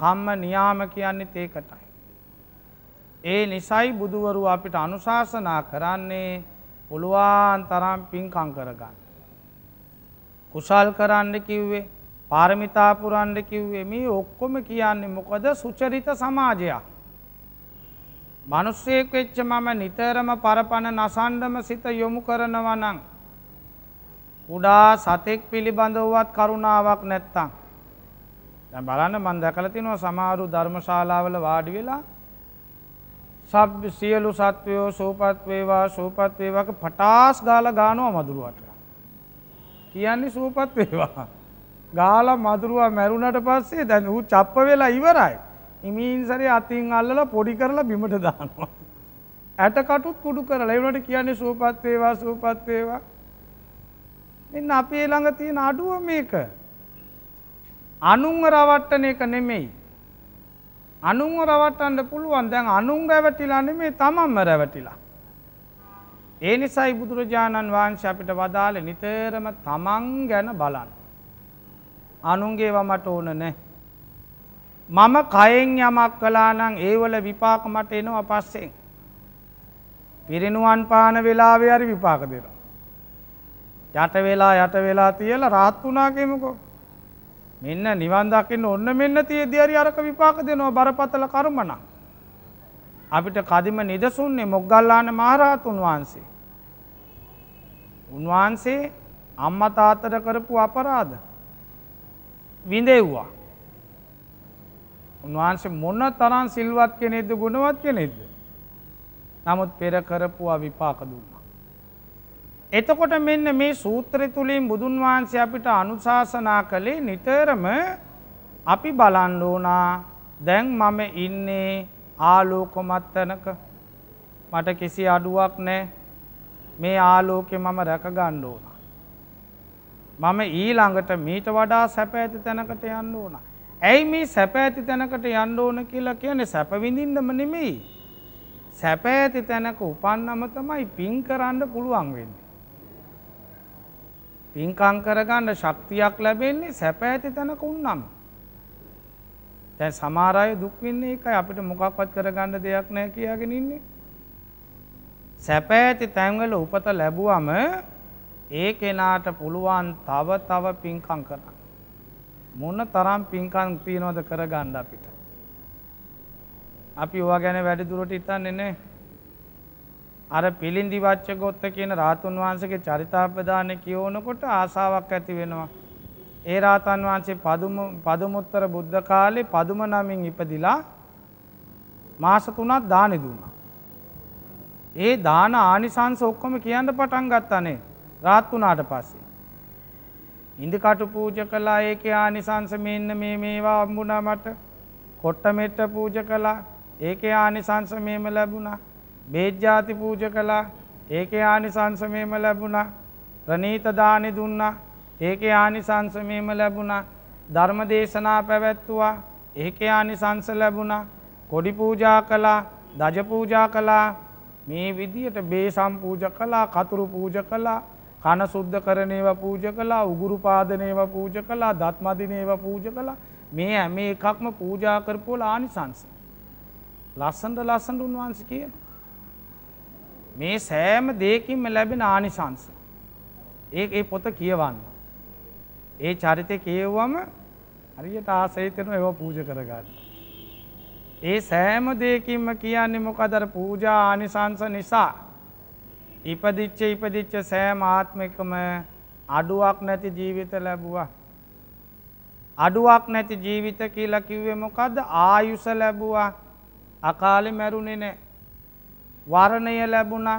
කම්ම නියාම කියන්නේ ඒකටයි. ඒ නිසයි බුදුවරු අපිට අනුශාසනා කරන්නේ පුළුවන් තරම් පින්කං කරගන්න. කුසල් කරන්න කිව්වේ පාරමිතා පුරන්ඩ කිව්වේ මේ ඔක්කොම කියන්නේ මොකද සුචරිත සමාජයක්. මනුස්සයෙක් වෙච්ච මම නිතරම පරපණ නසන්ඩම සිත යොමු කරනවනං. කුඩා සතෙක් පිළිබඳවුවත් කරුණාවක් නැත්තං. දැ බලන්න මන්දකලතිනව සමාරු ධර්මශාලාවල වාඩි වෙලා සබ් සියලු සත්වයෝ සූපත්වේවා සූපත්වේවක පටාස් ගාල ගානුව මදුරුවට. කියන්නේ සූපත් වේවා. ගාලා මදුරුවා මැරුණට පස්සේ දැන් ඌ චප්ප වෙලා ඉවරයි. ඉමීන්සරේ අතින් අල්ලලා පොඩි කරලා බිමට දානවා. ඇට කටුත් කුඩු කරලා ඒවට කියන්නේ සූපත් වේවා සූපත් වේවා. මෙන්න අපේ ළඟ තියෙන අඩුව මේක. අනුන්ව රවට්ටන එක නෙමෙයි. අනුන්ව රවට්ටන්න පුළුවන් දැන් අනුන් රැවටිලා නෙමෙයි තමන්ම රැවටිලා. ඒ නිසයි බුදුරජාණන් වහන්සේ අපිට වදාළ නිතරම තමන් ගැන බලන්න. අනුන්ගේව මට ඕන නෑ. මම කයෙන් යමක් කලා නම් ඒවල විපාක මට එනවා පස්සෙන්. පිරිනුවන් පාන වෙලාවේ හරි විපාක දෙනවා. යට වෙලා යට වෙලා තියල රාත් වනාගේමකෝ. මෙන්න නිවන් දකින්න ඔන්න මෙන්න තියදිරි අරක විපාක දෙනවා බරපතල කර්මණ. අපිට කදිම නිදසුන්නේ මොග්ගල්ලාන මහරහතුන් වහන්සේ. උන්වහන්සේ අම්මා තාත්තට කරපු අපරාධ විඳෙව්වා. උන්වහන්සේ මොන තරම් සිල්වත් කෙනෙක්ද ගුණවත් කෙනෙක්ද? නමුත් පෙර කරපු විපාක දුන්නා. එතකොට මෙන්න මේ සූත්‍රය තුලින් බුදුන් වහන්සේ අපිට අනුශාසනා කළේ නිතරම අපි බලන්න ඕනා දැන් මම ඉන්නේ ආලෝකමත් තැනක මට කිසි අඩුවක් නැහැ මේ ආලෝකය මම රැකගන්න ඕන. මම ඊළඟට මීට වඩා සැප ඇති තැනකට යන්න ඕන. ඇයි මේ සැප ඇති තැනකට යන්න ඕන කියලා කියන්නේ සැපවිඳින්නම නෙමෙයි. සැප ඇති තැනක උපන්නම තමයි පින් කරන්න පුළුවන් වෙන්නේ. පින්කම් කරගන්න ශක්තියක් ලැබෙන්නේ සැප ඇති තැනක උන්නම්. දැන් සමහර අය දුක් වෙන්නේ ඒකයි අපිට මොකක්වත් කරගන්න දෙයක් නැහැ කියාගෙන ඉන්නේ. සැප ඇති තැන්වල උපත ලැබුවම ඒ කෙනාට පුළුවන් තව තව පින්කම් කරන්න. මොන තරම් පින්කම් තියනවද කරගන්න අපිට. අපි ඕවා ගැන වැඩිදුරට හිතන්නේ නැහැ. අර පිළිඳි වච්ච ගොත්ත කියන රාතුන් වහන්සේගේ චරිතාපදානය කියවනකොට ආසාවක් ඇති වෙනවා. ඒ රාතන් වහන්සේ පදුම පදුමුත්තර බුද්ධ කාලේ පදුම නමින් ඉපදිලා මාස 3ක් දානි දුන්නා. ඒ දාන ආනිසංස ඔක්කොම කියන්න පටන් ගත්තනේ රාත් වුණාට පස්සේ. ඉඳිකටු පූජ කළා ඒකේ ආනිසංස මෙන්න මේ මේවා හම්බුණා මට. කොට්ට මෙට්ට පූජ කළා ඒකේ ආනිසංස මෙහෙම ලැබුණා. බේජ්ජාති පූජ කළා ඒකේ ආනිසංස මෙහෙම ලැබුණා. ප්‍රනීත දානි දුන්නා ඒකේ ආනිසංස මෙහෙම ලැබුණා. ධර්ම දේශනා පැවැත්තුවා ඒකේ ආනිසංස ලැබුණා. කොඩි පූජා කළා දජ පූජා කළා මේ විදියට බේසම් පූජ කළා කතුරු පූජ කළා කන සුද්ධ කරනේව පූජ කළා උගුරු පාදනේව පූජ කළා දත් මදිනේව පූජ කළා මේ හැම එකක්ම පූජා කරපුවල ආනිසංස ලස්සනට ලස්සනට උන්වහන්සේ කියන මේ සෑම දෙයකින්ම ලැබෙන ආනිසංස ඒ ඒ පොත කියවන්න ඒ චරිතය කියවුවම හරියට ආසහිතන ඒවා පූජ කරගන්න ඒ සෑම දෙයකින්ම කියන්නේ මොකද අර පූජා ආනිසංස නිසා ඉපදිච්ච ඉපදිච්ච සෑම ආත්මිකම අඩුවක් නැති ජීවිත ලැබුවා අඩුවක් නැති ජීවිත කියලා කිව්වේ මොකද්ද ආයුෂ ලැබුවා අකාලේ මැරුණේ නැහැ වර්ණය ලැබුණා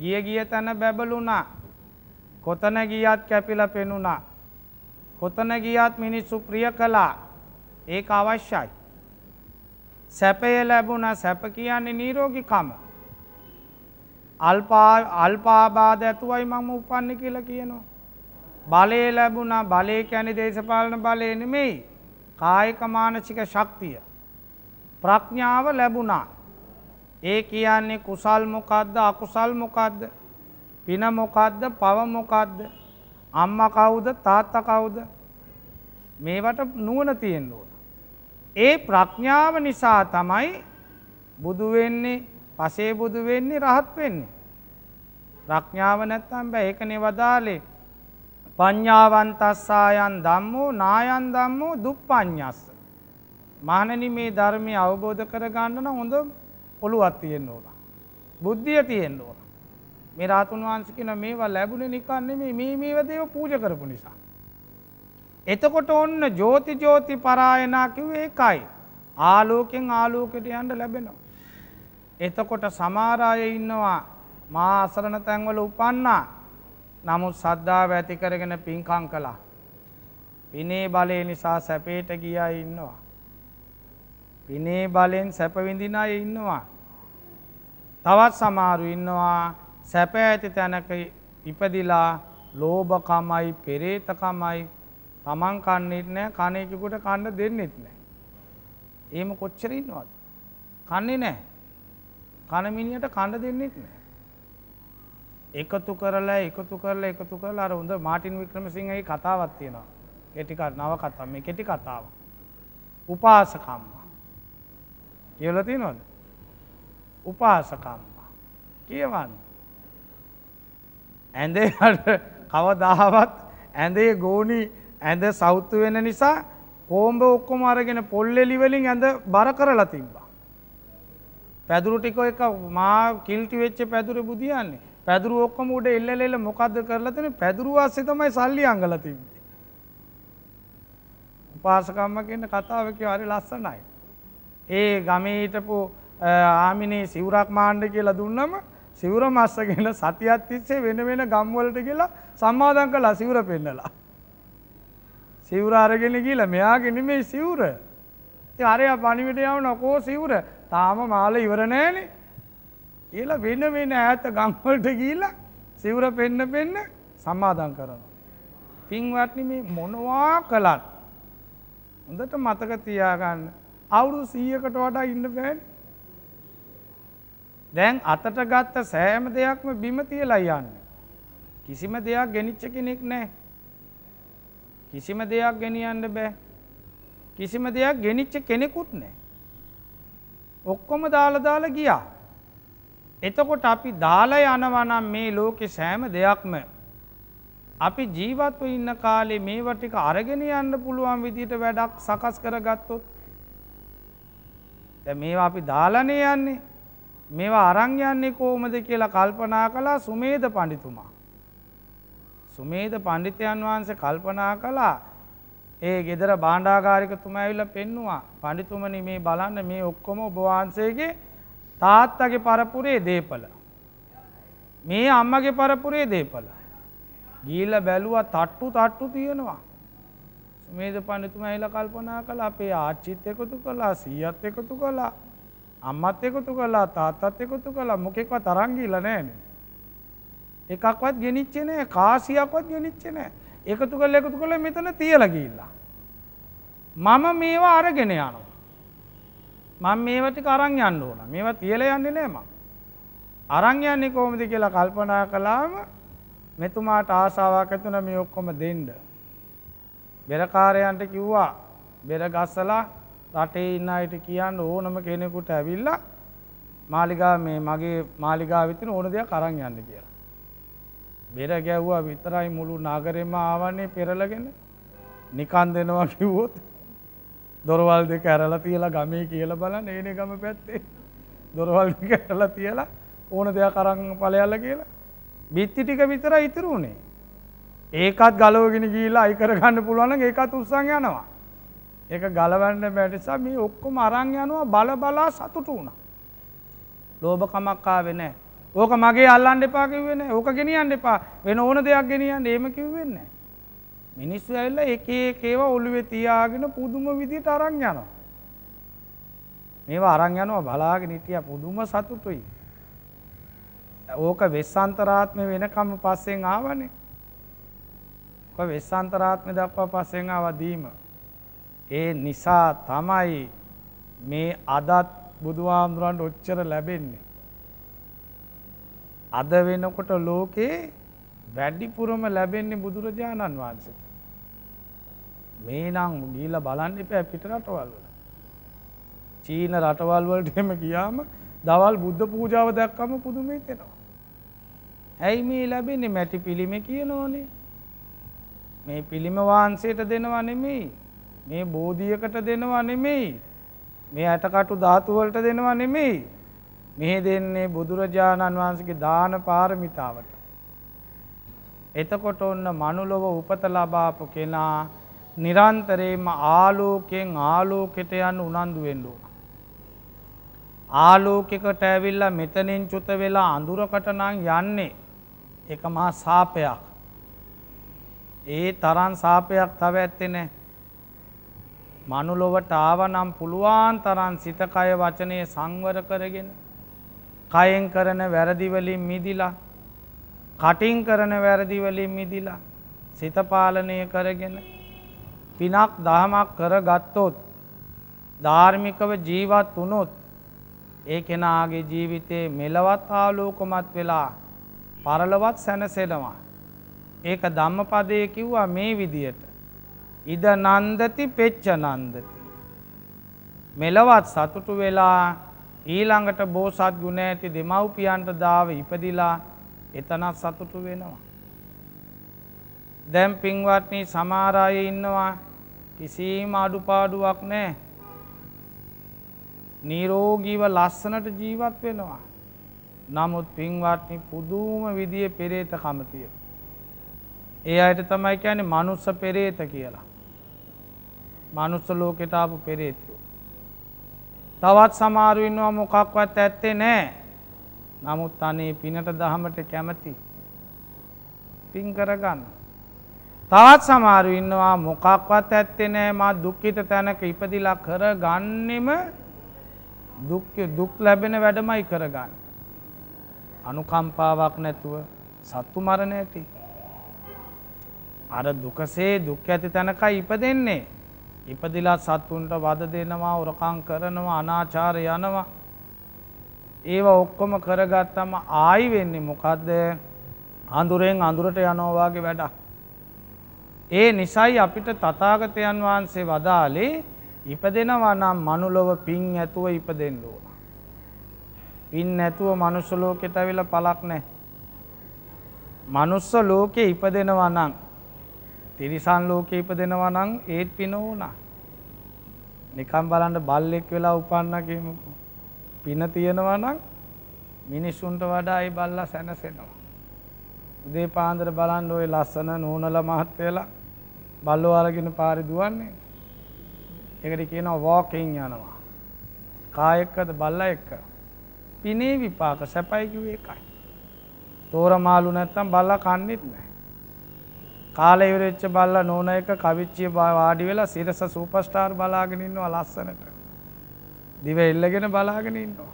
ගිය ගිය තැන බැබළුණා කොතන ගියත් කැපිලා පෙනුණා කොතන ගියත් මිනිස්සු ප්‍රිය කළා ඒක අවශ්‍යයි සැපය ලැබුණ සැප කියන්නේ නීරෝගිකම. අල්පාබාද ඇතුවයි මං උපන්න කියලා කියනවා. බලය ලැබුණ බලය කැනි දේශපාලන බලය නෙමෙයි කායික මානසික ශක්තිය. ප්‍රඥාව ලැබුණා. ඒ කියන්නේ කුසල් මොකද්ද අකුසල් මොකද්ද පින මොකද්ද පව මොකද්ද අම්මා කවුද තාත්තා කවුද මේවට නුවණ තියෙන්න ඕන ඒ ප්‍රඥාව නිසා තමයි බුදු වෙන්නේ, පසේ බුදු වෙන්නේ, රහත් වෙන්නේ. ප්‍රඥාව නැත්තම් බෑ. ඒකනේ වදාලේ. පඤ්ඤාවන්තස්සායන් ධම්මෝ නායන් ධම්මෝ දුප්පඤ්ඤස්ස. මහණනි මේ ධර්මය අවබෝධ කරගන්න නම් හොඳ ඔළුවක් තියෙන්න ඕන. බුද්ධිය තියෙන්න ඕන. මේ රාතුන් වහන්සේ කියන මේවා ලැබුණේ නිකන් නෙමෙයි මේ මේව දේව පූජා කරපු නිසා. එතකොට ඔන්න ජෝති ජෝති පරායනා කිව්වේ එකයි. ආලෝකෙන් ආලෝකෙට යන්න ලැබෙනවා. එතකොට සමාරාය ඉන්නවා මා අසරණ තැන්වල උපන්නා. නමුත් සද්ධාව ඇති කරගෙන පින්කම් කළා. පිනේ බලය නිසා සැපේට ගියා ඉන්නවා. පිනේ බලෙන් සැප විඳින අය ඉන්නවා. තවත් සමහරු ඉන්නවා සැප ඇති තැනක ඉපදිලා ලෝභකමයි පෙරේතකමයි තමන් කන්නෙත් නෑ කණයකුට කණ්ඩ දෙන්නෙත් නෑ. ඒම කොච්චර ඉන්නවාද. කන්නේ නෑ කණමිනියට කණ්ඩ දෙන්නෙත් නෑ. එකතු කරලා එකතු කරලා එකතු කරලා අර හොඳ මාටින් වික්‍රමසිංහයි කතාවත් තියෙනවා කෙටිකට නව කතා මේ කෙටි කතාව. උපාසකම්මා. කියල තියනොද. උපාසකම්මා කියවන්න. ඇඳේ කවදාවත් ඇඳේ ගෝනී ඇඳ සෞතු වෙන නිසා කෝම්බ ඔක්කොම අරගෙන පොල්ලෙලිවලින් ඇඳ බර කරලා තිබ්බා. පැදුරු ටික එක මා කිල්ටි වෙච්ච පැදුර බුදියන්නේ. පැදුරු ඔක්කොම උඩ එල්ලෙලෙල මොකද්ද කරලා තියෙන්නේ? පැදුරු වාසේ තමයි සල්ලි අඟලා තිබ්බේ. උපාසකම්ම කියන කතාව කිය හරි ලස්සනයි. ඒ ගමේ හිටපු ආමිනේ සිවුරක් මාණ්ඩ කියලා දුන්නම සිවුර මස්සගෙන සතියක් තිස්සේ වෙන වෙන ගම්වලට ගිහලා සම්මාදම් කළා සිවුර පෙන්නලා. සිවුර අරගෙන කියලා මෙයාගේ නෙමේ සිවුර. ඉතින් අරයා පණිවිඩ යවනකෝ සිවුර. තාම මාල ඉවර නෑනේ. කියලා වෙන වෙන ඈත ගම් වලට ගිහිල්ලා සිවුර පෙන්න පෙන්න සමාදම් කරනවා. පින්වත්නි මේ මොනවා කළත් හොඳට මතක තියාගන්න. අවුරුදු 100කට වඩා ඉන්න බෑනේ. දැන් අතට ගත්ත සෑම දෙයක්ම බිම තියලා යන්නේ. කිසිම දෙයක් ගෙනිච්ච කෙනෙක් නැහැ. කිසිම දෙයක් ගෙනියන්න බෑ. කිසිම දෙයක් ගෙනිච්ච කෙනෙකුත් නෑ. ඔක්කොම දාලදාල ගියා. එතකොට අපි දාලා යනවනම් මේ ලෝකෙ සෑම දෙයක්ම අපි ජීවත්ව ඉන්න කාලේ මේ වටික අරගෙන යන්න පුළුවන් විදිහට වැඩක් සකස් කරගත්තොත් දැන් මේවා අපි දාලානේ යන්නේ මේවා අරන් යන්නේ කොහොමද කියලා කල්පනා කළා සුමේද පඬිතුමා සුමේද පණ්ඩිතයන් වහන්සේ කල්පනා කළා ඒ ගෙදර බාණ්ඩාගාරිකතුමා ඇවිල්ලා පෙන්නවා පඬිතුමනි මේ බලන්න මේ ඔක්කොම ඔබ වහන්සේගේ තාත්තගේ පරපුරේ දේපල මේ අම්මගේ පරපුරේ දේපල ගිහිල්ලා බැලුවා තට්ටු තට්ටු තියෙනවා සුමේද පඬිතුමා ඇවිල්ලා කල්පනා කළා අපේ ආච්චිත් එකතු කළා සීයත් එකතු කළා අම්මත් එකතු කළා තාත්තත් එකතු කළා මොකෙක්වත් තරම් ගිහිල්ලා නැහැ නේ එකක්වත් ගෙනිච්චේ නෑ කාසියක්වත් ගෙනිච්චේ නෑ එකතු කළ එකතු කළ මෙතන තියලා ගිහිල්ලා මම මේවා අරගෙන යනවා මම මේවා ටික අරන් යන්න ඕන මේවා තියලා යන්නේ නෑ මම අරන් යන්නේ කොහොමද කියලා කල්පනා කළාම මෙතුමාට ආසාවක් ඇති වුණා මේ ඔක්කොම දෙන්න බෙරකාරයන්ට කිව්වා බෙර ගස්සලා රටේ ඉන්න අයට කියන්න ඕනම කෙනෙකුට ඇවිල්ලා මාලිගා මේ මගේ මාලිගාවෙ තියෙන ඕන දෙයක් අරන් යන්න කියලා බෙර ගැව්වා විතරයි මුළු නගරෙම ආවන්නේ පෙරලගෙන නිකන් දෙනවා කිව්වොත් දොරවල් දෙක ඇරලා තියලා ගමේ කියලා බලන්න ඒනේ ගම පැත්තේ දොරවල් දෙක ඇරලා තියලා ඕන දෙයක් අරන් ඵලයල්ලා කියලා බිත්ති ටික විතරයි ඉතුරු උනේ ඒකත් ගලවගෙන ගිහිල්ලා අයි කරගන්න පුළුවන් නම් ඒකත් උස්සන් යනවා ඒක ගලවන්න බැරි නිසා මේ ඔක්කොම අරන් යනවා බල බලා සතුටු වුණා ලෝභකමක් ආවේ නැහැ ඕක මගේ අල්ලන්න එපා කිව්වෙන ඕක ගෙනියන්න එපා වෙන ඕන දෙයක් ගෙනියන්න ඒම කිව්වෙන්නේ. මිනිස්සු ඇල්ල එකේ කේව ඔළුවේ තියාගෙන පුදුම විදිහට අරන් යනවා. මේවා අරන් යනවා බලාගෙන හිටිය පුදුම සතුටුයි. ඕක වෙස්සන්තරාත්ම වෙනකම් පස්සෙන් ආවනේ. ඔක වෙස්සන්තරාත්ම දක්වා පස්සෙන් ආවදීම. ඒ නිසා තමයි මේ අදත් බුදුහාමුදුරන්ට ඔච්චර ලැබෙන්නේ. අද වෙනකොට ලෝකේ වැඩිපුරම ලැබෙන්නේ බුදුරජාණන් වහන්සේට. මේ නම් ගිහිල්ලා බලන්න එපා පිට රටවල් වල. චීන රටවල් වලට එම ගියාම දවල් බුද්ධ පූජාව දැක්කම පුදුමේ තෙනවා. ඇයි මේ ලැබෙන්නේ මැටි පිළිම කියනෝනේ. මේ පිළිම වහන්සේට දෙනවා නෙමෙයි. මේ බෝධියකට දෙනවා නෙමෙයි. මේ ඇටකටු ධාතු වලට දෙනවා නෙමෙයි. මෙහි දෙන්නේ බුදුරජාණන් වහන්සේගේ දාන පාරමිතාවට. එතකොට ඔන්න මනුලොව උපත ලබාපු කෙනා නිරන්තරේම ආලෝකයෙන් ආලෝකෙට යන්න උනන්දු වෙන්න ඕන. ආලෝකයකට ඇවිල්ලා මෙතනින් චුත වෙලා අඳුරකට නම් යන්නේ ඒක මහා සාපයක්. ඒ තරම් සාපයක් තව ඇත්තේ නැහැ. මනුලොවට ආවනම් පුළුවන් තරම් සිත කය වචනේ සංවර කරගෙන කයෙන් කරන වැරදිවලින් මිදිලා කටින් කරන වැරදිවලින් මිදිලා සිතපාලනය කරගෙන පිනක් දහමක් කර ගත්තොත් ධාර්මිකව ජීවත් වනොත් ඒ කෙනාගේ ජීවිතයේ මෙලවත් ආලෝකොමත් වෙලා පරලවත් සැනසෙනවා. ඒක ධම්මපදය කිව්වා මේ විදියට. ඉද නන්දති පෙච්ච නන්දති. මෙලවත් සතුටු වෙලා ඊළඟට බෝසත් ගුණ ඇති දෙමව්පියන්ට දාව ඉපදිලා එතනත් සතුටු වෙනවා. දැම් පින්වත්නී සමාරය ඉන්නවා කිසිීම අඩුපාඩුවක් නෑ. නීරෝගීව ලස්සනට ජීවත් වෙනවා. නමුත් පින්වත්නි පුදුම විදිිය පෙරේත කමතිය. ඒ අයට තමයි ඇන මනුස්ස පෙරේත කියලා. මනුස්ස ලෝකෙටාපු පෙරේතිව. තවත් සමහරු ඉන්නවා මොකක්වත් ඇත්තේ නැහැ. නමුත් අනේ පිනට දහමට කැමති. පින් කරගන්න. තවත් සමහරු ඉන්නවා මොකක්වත් ඇත්තේ නැහැ මා දුක්ඛිත තැනක ඉපදිලා කරගන්නෙම දුක් දුක් ලැබෙන වැඩමයි කරගන්න. අනුකම්පාවක් නැතුව සත්තු මරණ ඇති. අර දුකසේ දුක් ඇති තැනකයි ඉපදෙන්නේ. ඉපදිලා සත්තුන්ට වද දෙනවා උරකං කරනවා අනාචාර යනවා ඒව ඔක්කොම කරගත්තම ආයි වෙන්නේ මොකක්ද අඳුරෙන් අඳුරට යනෝවාගේ වැඩක්. ඒ නිසයි අපිට තතාගතයන් වහන්සේ වදාලේ ඉපදෙනවා නම් මනුලොව පින් ඇතුව ඉපදෙන්ඩුව. පින් නැතුව මනුස්සලෝකෙට ඇවිල පලක් නෑ. මනුස්ස ලෝකෙ ඉපදෙනවා නම් තිරිසන් ලෝකේ ඉපදෙනවා නම් ඒත් පින ඕනා. නිකන් බලන්න බල්ලෙක් වෙලා උපන්න කියමුකෝ. පින තියෙනවා නම් මිනිස්සුන්ට වඩා ඒ බල්ලා සැනසෙනවා. උදේ පාන්දර බලන්න ওই ලස්සන නෝනලා මහත් වෙලා බල්ලෝ අරගෙන පාරේ දුවන්නේ. ඒකට කියනවා වෝකින් යනවා. කායකද බල්ලා එක්ක. පිනේ විපාක සැපයි කිව්වේ එකයි. තෝරමාළු නැත්තම් බල්ලා කන්නේත් නැහැ. කාලේ ඉවරෙච්ච බල්ලා නෝන එක කවිච්චිය වාඩි වෙලා සිරස සුපර්ස්ටාර් බලාගෙන ඉන්නවා ලස්සනට. දිව එල්ලගෙන බලාගෙන ඉන්නවා.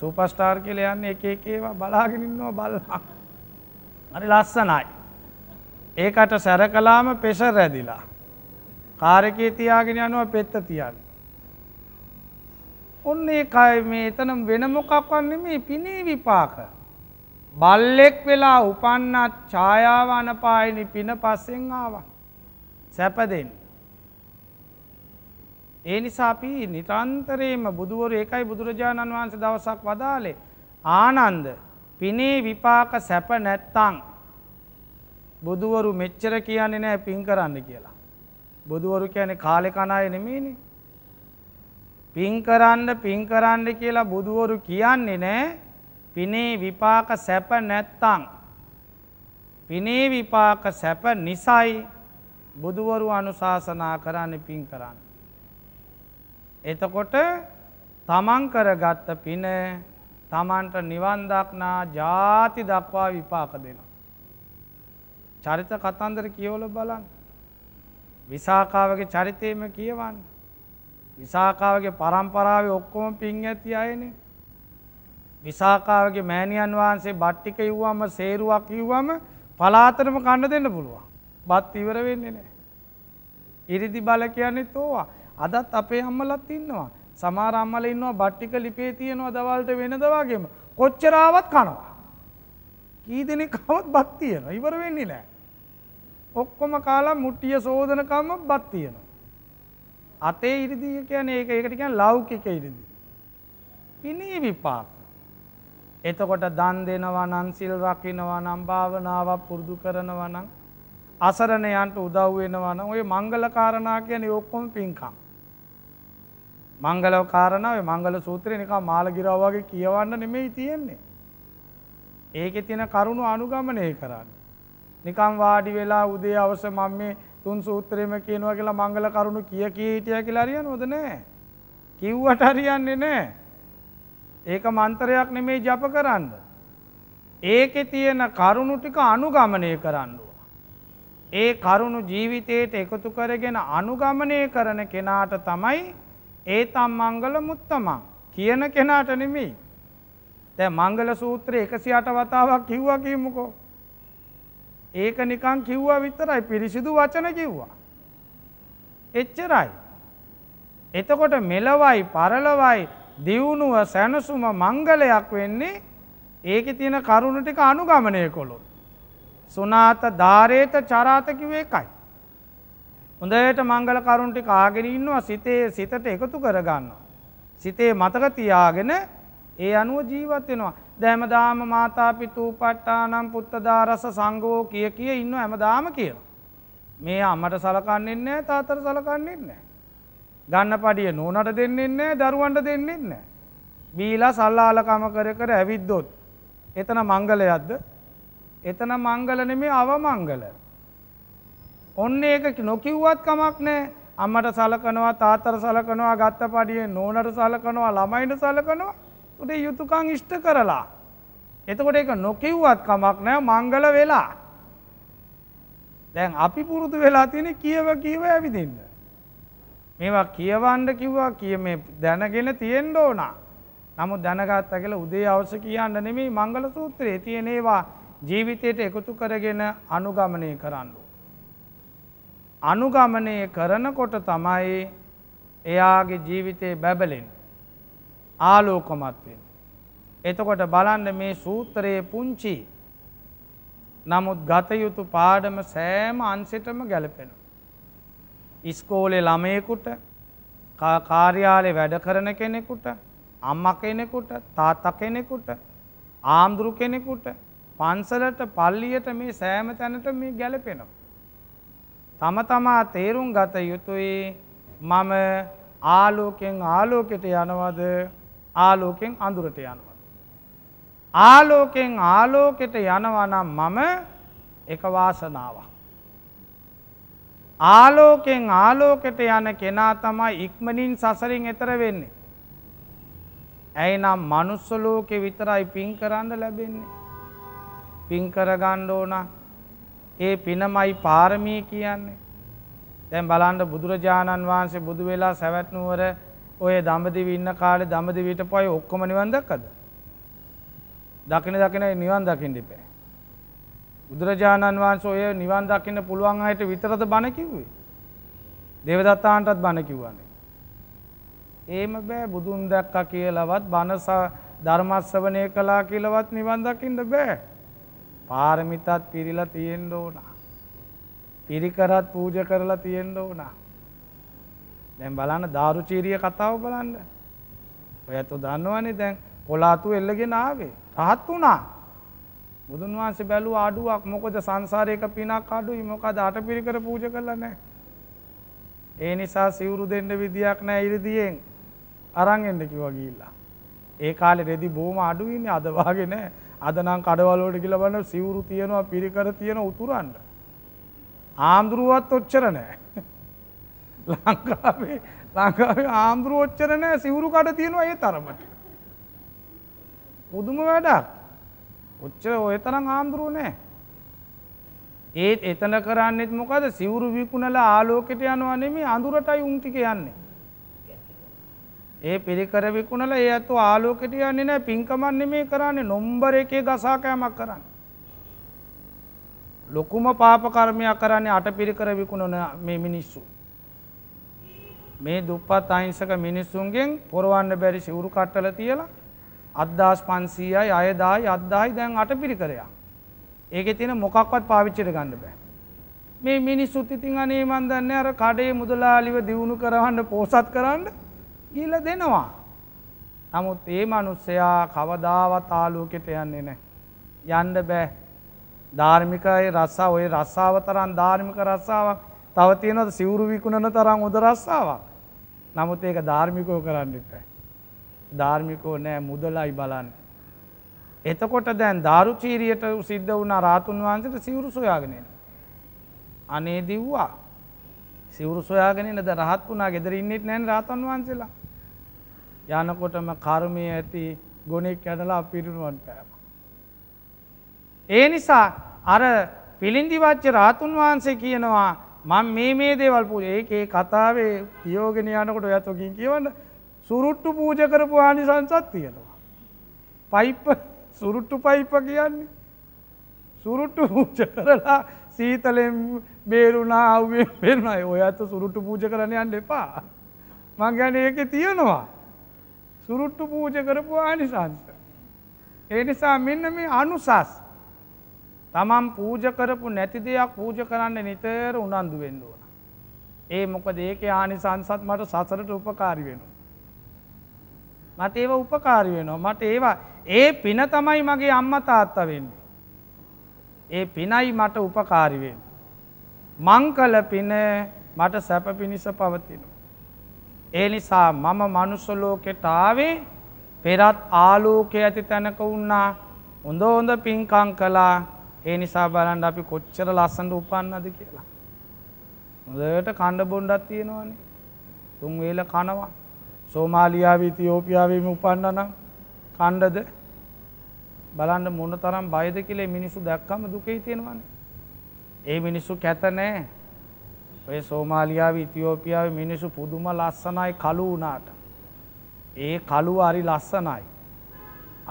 සුපර්ස්ටාර් කියලා යන්නේ එක එක ඒවා බලාගෙන ඉන්නවා බල්ලා. හරි ලස්සනයි. ඒකට සැරකලාම පෙෂර් ඇදිලා. කාර් එකේ තියාගෙන යනවා පෙත්ත තියන්න. ඔන්න ඒ කය මේ එතන වෙන මොකක්වත් නෙමෙයි පිනේ විපාක. බල්ලෙක් වෙලා උපන්නත් ඡායාව අනපායිනි පින පස්සෙන් ආවා. සැපදෙන්න. ඒ නිසා අපි නිරන්තරයෙන්ම බුදුවරු ඒකයි බුදුරජාණන් වහන්සේ දවසක් වදාලේ ආනන්ද පිනේ විපාක සැප නැත්තං බුදුවරු මෙච්චර කියන්නේ නෑ පින් කරන්න කියලා. බුදුවරු කියන්නේ කාලෙ කන අය නෙමෙයිනේ. පින් කරන්න පින් කරන්න කියලා බුදුවරු කියන්නේ නෑ පිනේ විපාක සැප නැත්තං. පිනේ විපාක සැප නිසයි බුදුවරු අනුශාසනා කරන්න පින් කරන්න. එතකොට තමන් කරගත්ත පින තමන්ට නිවන්දක්නා ජාති දක්වා විපාක දෙනවා. චරිත කතන්දර කියවල බලන්න. විසාකාවගේ චරිතයම කියවන්න. විසාකාවගේ පරම්පරාව ඔක්කොම පින් ඇති අයනේ විසාකාවගේ මෑණියන් වහන්සේ බට්ටික යුවම සේරුවක් යුවම පලාතරම කන්න දෙන්න පුළුවන්. බත් ඉවර වෙන්නේ නෑ. ඉරිදි බල කියන්නේ තෝවා. අදත් අපේ අම්මලත් ඉන්නවා. සමහර අම්මලා ඉන්නවා බට්ටික ලිපේ තියෙනවා දවල්ට වෙනද වගේම. කොච්චරාවත් කනවා. කී දෙනෙක් කවත් බත් තියෙනවා. ඉවර වෙන්නේ නෑ. ඔක්කොම කාලා මුට්ටිය සෝදනකම බත් තියෙනවා. අතේ ඉරිදි කියන්නේ ඒක ඒකට කියන්නේ ලෞකික ඉරිදි. පිනී විපාක එතකොට දන් දෙනවා නම් සිල් රකින්නවා නම් භාවනාවක් පුරුදු කරනවා නම් අසරණයන්ට උදව් වෙනවා නම් ওই මංගල කාරණා කියන්නේ ඔක්කොම පින්කම්. මංගල කාරණා ඔය මංගල සූත්‍රේ නිකන් මාළගිරව වගේ කියවන්න නෙමෙයි තියෙන්නේ. ඒකේ තියෙන කරුණු අනුගමනය කරන්න. නිකන් වාඩි වෙලා උදේ අවස මම මේ තුන් සූත්‍රෙම කියනවා කියලා මංගල කරුණු කිය කී හිටියා කියලා හරියනවද නැහැ. කිව්වට හරියන්නේ නැහැ. ඒක මන්තරයක් නෙමේ ජප කරන්න. ඒකෙ තියෙන කරුණු ටික අනුගමනය කරන්නවා. ඒ කරුණු ජීවිතයට එකතු කරගෙන අනුගමනය කරන කෙනාට තමයි ඒ තම් මංගල මුත්තමං කියන කෙනාට නෙමී. තැ මංගල සූත්‍රය එකසි අට වතාවක් කිව්වා කියමුකෝ. ඒක නිකං කිව්වා විතරයි පිරිසිදු වචන කිව්වා. එච්චරයි. එතකොට මෙලවයි පරලවයි දියුණුව සැනසුම මංගලයක් වෙන්නේ ඒක තියෙන කරුණු ටික අනුගමනය කොළොත්. සුනාත ධාරේත චරාතකිවේ එකයි. හොඳයට මංගල කරුණටි කාගෙන ඉන්නවා සිතේ සිතට එකතු කරගන්න. සිතේ මතක තියාගෙන ඒ අනුව ජීවත් වෙනවා. දැමදාම මාතාපිතූ පට්ටානම් පුත්තදාරස සංගෝ කිය කිය ඉන්න හැමදාම කියලා. මේ අමට සලකන්නෙන්නේ තාතර සලකන්නෙන්නේ. ගන්න පඩිය නෝනට දෙන්නෙත් නෑ දරුවන්ට දෙන්නෙත් නෑ. බීලා සල්ලාලකම කර කර ඇවිද්දොත්. එතන මංගලයක්ද එතන මංගල නෙමේ අවමංගල. ඔන්න ඒක නොකිව්වත් කමක් නෑ අම්මට සලකනවා තාතර සලකනවා ගත්ත පඩිය නෝනට සලකනවා ළමයිට සලකනවා උටේ යුතුකං ඉෂ්ට කරලා. එතකොට එක නොකිව්වත් කමක් නෑ මංගල වෙලා. දැන් අපි පුරුදු වෙලා තියෙන කියව කියව ඇවිදින්න. මේවා කියවන්න කිව්වා කිය මේ දැනගෙන තියෙන්න ඕනා. නමුත් දැනගත්ත කියලා උදේ අවශ්‍ය කියන්න නෙමෙයි මංගල සූත්‍රයේ තියෙන ඒවා ජීවිතයට එකතු කරගෙන අනුගමනය කරන්න. අනුගමනය කරනකොට තමයි එයාගේ ජීවිතේ බැබලෙන් ආලෝකමත්වෙන්. එතකොට බලන්න මේ සූත්‍රයේ පුංචි නමුත් ගතයුතු පාඩම සෑම අන්සිටම ගැලපෙනවා. ඉස්කෝලේ ළමයෙකුට කාර්යාලේ වැඩ කරන කෙනෙකුට අම්ම කෙනෙකුට තාත්ත කෙනෙකුට ආම්දුරු කෙනෙකුට පන්සලට පල්ලියට මේ සෑම තැනට මේ ගැලපෙනවා. තම තමා තේරුම් ගත යුතුයි මම ආලෝකෙන් ආලෝකෙට යනවද ආලෝකෙන් අඳුරට යනවද. ආලෝකෙන් ආලෝකෙට යනවනම් මම එක වාසනාවක්. ආලෝකයෙන් ආලෝකෙට යන කෙනා තමයි ඉක්මනින් සසරින් එතර වෙන්නේ. ඇයිනම් මනුස්ස ලෝකේ විතරයි පින් කරන්න ලැබෙන්නේ. පින් කරගන්න ඕන ඒ පිනමයි පාරමී කියන්නේ. දැන් බලන්න බුදුරජාණන් වහන්සේ බුදු වෙලා සවැත් නුවර ඔය දඹදිව ඉන්න කාලේ දඹදිවට පොයි ඔක්කොම නිවන් දැක්කද? දකින දකින නිවන් දකින්න ඉපේ. බුදුරජාණන් වහන්සේ ඔය නිවන් දකින්න පුළුවන් අයට විතරද බණ කිව්වේ. දේවදත්තාන්ටත් බණ කිව්වනේ. එහෙම බෑ බුදුන් දැක්කා කියලාවත් බණ ධර්ම ශ්‍රවණය කළා කියලාවත් නිවන් දකින්න බෑ. පාරමිතත් පිරීලා තියෙන්න ඕන. පිරිකරත් පූජා කරලා තියෙන්න ඕන. දැන් බලන්න දාරුචීරිය කතාව බලන්න. ඔයත් දන්නවනේ දැන් කොලාතු එල්ලගෙන ආවේ. රහත් වුණා. බුදුන් වහන්සේ බැලුව අඩුවක් මොකද සංසාරයක පිනක් අඩුයි මොකද අටපිරිකර පූජ කරලා නැහැ. ඒ නිසා සිවුරු දෙන්න විදියක් නැහැ ඉරිදියෙන් අරන් එන්න කිව්වා ගිහිල්ලා. ඒ කාලේ රෙදි බොහොම අඩුයි නේ අද වාගේ නැහැ. අද නම් කඩවල වලට ගිහලා බලන සිවුරු තියනවා පිරිකර තියෙන උතුරන්න. ආම්ද්‍රුවත් ඔච්චර නැහැ. ලංකාවේ ලංකාවේ ආම්ද්‍රුව ඔච්චර නැහැ සිවුරු කඩ තියෙනවා ඒ තරමට. පුදුම වැඩක්. ඔච්චර ඔය තරම් ආම්දුරුව නෑ. ඒත් එතන කරන්නෙත් මොකද සිවුරු විකුණලා ආලෝකෙට යනවා නෙමේ අඳුරටයි උන්තික යන්නේ. ඒ පිළිකර විකුණලා ඒ අතු ආලෝකෙට යන්නේ නැහැ පින්කමක් නෙමේ කරන්නේ නොම්බර එකේ ගසාකෑමක් කරන්නේ. ලොකුම පාප කර්මයක් කරන්නේ අටපිරිකර විකුණන මේ මිනිස්සු. මේ දුප්පත් අහිංසක මිනිස්සුන්ගෙන් පොරවන්න බැරි සිවුරු කට්ටල තියලා අද්දාස් පන්සීයයි අයදායි අද්දායි දැන් අට පිරිකරයා. ඒක තියෙන මොකක්වත් පාවිච්චිට ගන්න බෑ. මේ මිනිස්සුත් ඉතින් අනේ මන් දන්නේ අර කඩේ මුදලාලිව දියුණු කරවන්න පෝසත් කරන්න ගිහිල්ලා දෙනවා. නමුත් මේ මිනිස්සයා කවදාවත් ආලෝකයට යන්නේ නැහැ. යන්න බෑ. ධාර්මිකයි රස්සා ওই රස්සාව තරම් ධාර්මික රස්සාවක් තව තියෙනවද සිවුරු විකුණන තරම් උද රස්සාවක්. නමුත් ඒක ධාර්මිකව කරන්න එපා. ධාර්මිකෝ නෑ මුදලයි බලන්න. එතකොට දැන් ධාරුචීරයට සිද්ධ වුණ රාතුන් වහන්සට සිවුරු සොයාගෙනෙන. අනේ දිව්වා සිවුරු සොයාගෙනන ද රහත් වුණා ගෙදර ඉන්නෙත් නැන් රාතන් වහන්සේලා. යනකොටම කර්මය ඇති ගොනෙක් ඇඩලා පිරුණුවන් පෑම. ඒ නිසා අර පිළින්දිවච්ච රාතුන් වහන්සේ කියනවා මං මේ මේ දේවල් පුජ ඒකේ කතාවේ කියෝගෙන යනකොට ඔයත්තුකින් කියවන්න සුරුට්ටු පූජ කරපු ආනිසංසත් තියෙනවා. පයිප්ප සුරුට්ටු පයිප්ප කියන්නේ සුරුට්ටු පූජ කරලා සීතලෙන් බේරුණා අවුවෙන් පෙරුණයි ඔය අත සුරුට්ටු පූජ කරන යන්න එපා. මං ගැන ඒක තියෙනවා. සුරුට්ටු පූජ කරපු ආනිසංස. ඒ නිසා මෙන්න මේ අනුසස් තමන් පූජ කරපු නැති දෙයක් පූජ කරන්න නිතර උනන්දු වෙන්න ඕන. ඒ මොකද ඒක ආනිසංසත් මට සසරට උපකාරි වෙනවා. මට ඒව උපකාරි වෙනවා මට ඒවා ඒ පින තමයි මගේ අම්ම තාත්ත වෙන්නේ. ඒ පිනයි මට උපකාරිවෙන්. මංකල පින මට සැප පිණිස පවතිනු. ඒ නිසා මම මනුස්සලෝකෙට ආවේ පෙරත් ආලෝකය ඇති තැනක වන්නා උොඳ හොඳ පින්කං කලා ඒ නිසා බලන්ඩ අපි කොච්චර ලස්සඳ උපන්නද කියලා. හොදට කණ්ඩ බොන්්ඩත් තියෙනවානේ තුන්වෙල කනවා. සෝමාලියාවේ තියෝපියාවේම උපන්න නම් කණ්ඩද බලන්න මොන තරම් බයද කියලා මිනිස්සු දැක්කම දුකේ තියෙනවනේ. ඒ මිනිස්සු කැත නැහැ. ඔය සෝමාලියාවේ ඉතියෝපියාවේ මිනිස්සු පුදුම ලස්සනයි කළු වුණාට. ඒ කළුව හරි ලස්සනයි.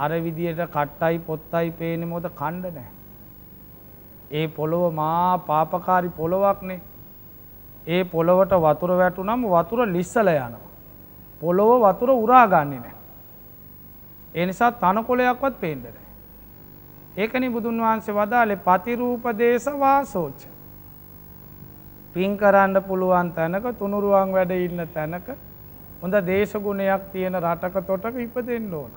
අර විදියට කට්ටයි පොත්තයි පේන්නේ මොකද කණ්ඩ නැහැ. ඒ පොළොව මා පාපකාරී පොළොවක්නේ. ඒ පොළොවට වතුර වැටුනම වතුර ලිස්සලා යනවා. පොළොව වතුර උරා ගන්නේ නැහැ. ඒ නිසා තනකොළයක්වත් පේන්නේ නැහැ. ඒකනි බුදුන් වහන්සේ වදාලේ පතිරූප දේශ වාසෝච. පින් කරන්න පුළුවන් තැනක තුනුරුවන් වැඩ ඉන්න තැනක හොඳ දේශගුණයක් තියෙන රටක තොටක ඉපදෙන්න ඕන.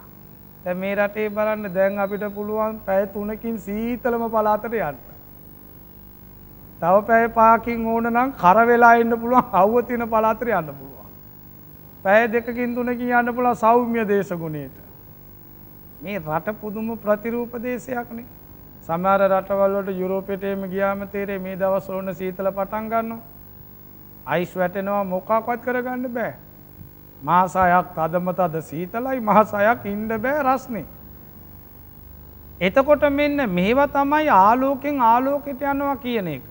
දැන් මේ රටේ බලන්න දැන් අපිට පුළුවන් පැය 3කින් සීතලම පළාතට යන්න. තව පැය 5කින් ඕන නම් කර වෙලා ඉන්න පුළුවන් අවුව තියෙන පළාතට යන්න පුළුවන්. පැය දෙකකින් තුනකින් යන්න පුළුවන් සෞම්‍ය දේශගුණයට. මේ රට පුදුම ප්‍රතිරූප දේශයක්නේ. සමහර රටවල් වලට යුරෝපෙට එම ගියාම තේරේ මේ දවස්වල ඔන්න සීතල පටන් ගන්නවා. අයිස් වැටෙනවා මොකක්වත් කරගන්න බෑ. මාස 6ක් තදම තද සීතලයි මාස 6ක් ඉන්න බෑ රස්නේ. එතකොට මෙන්න මේවා තමයි ආලෝකෙන් ආලෝකෙට යනවා කියන එක.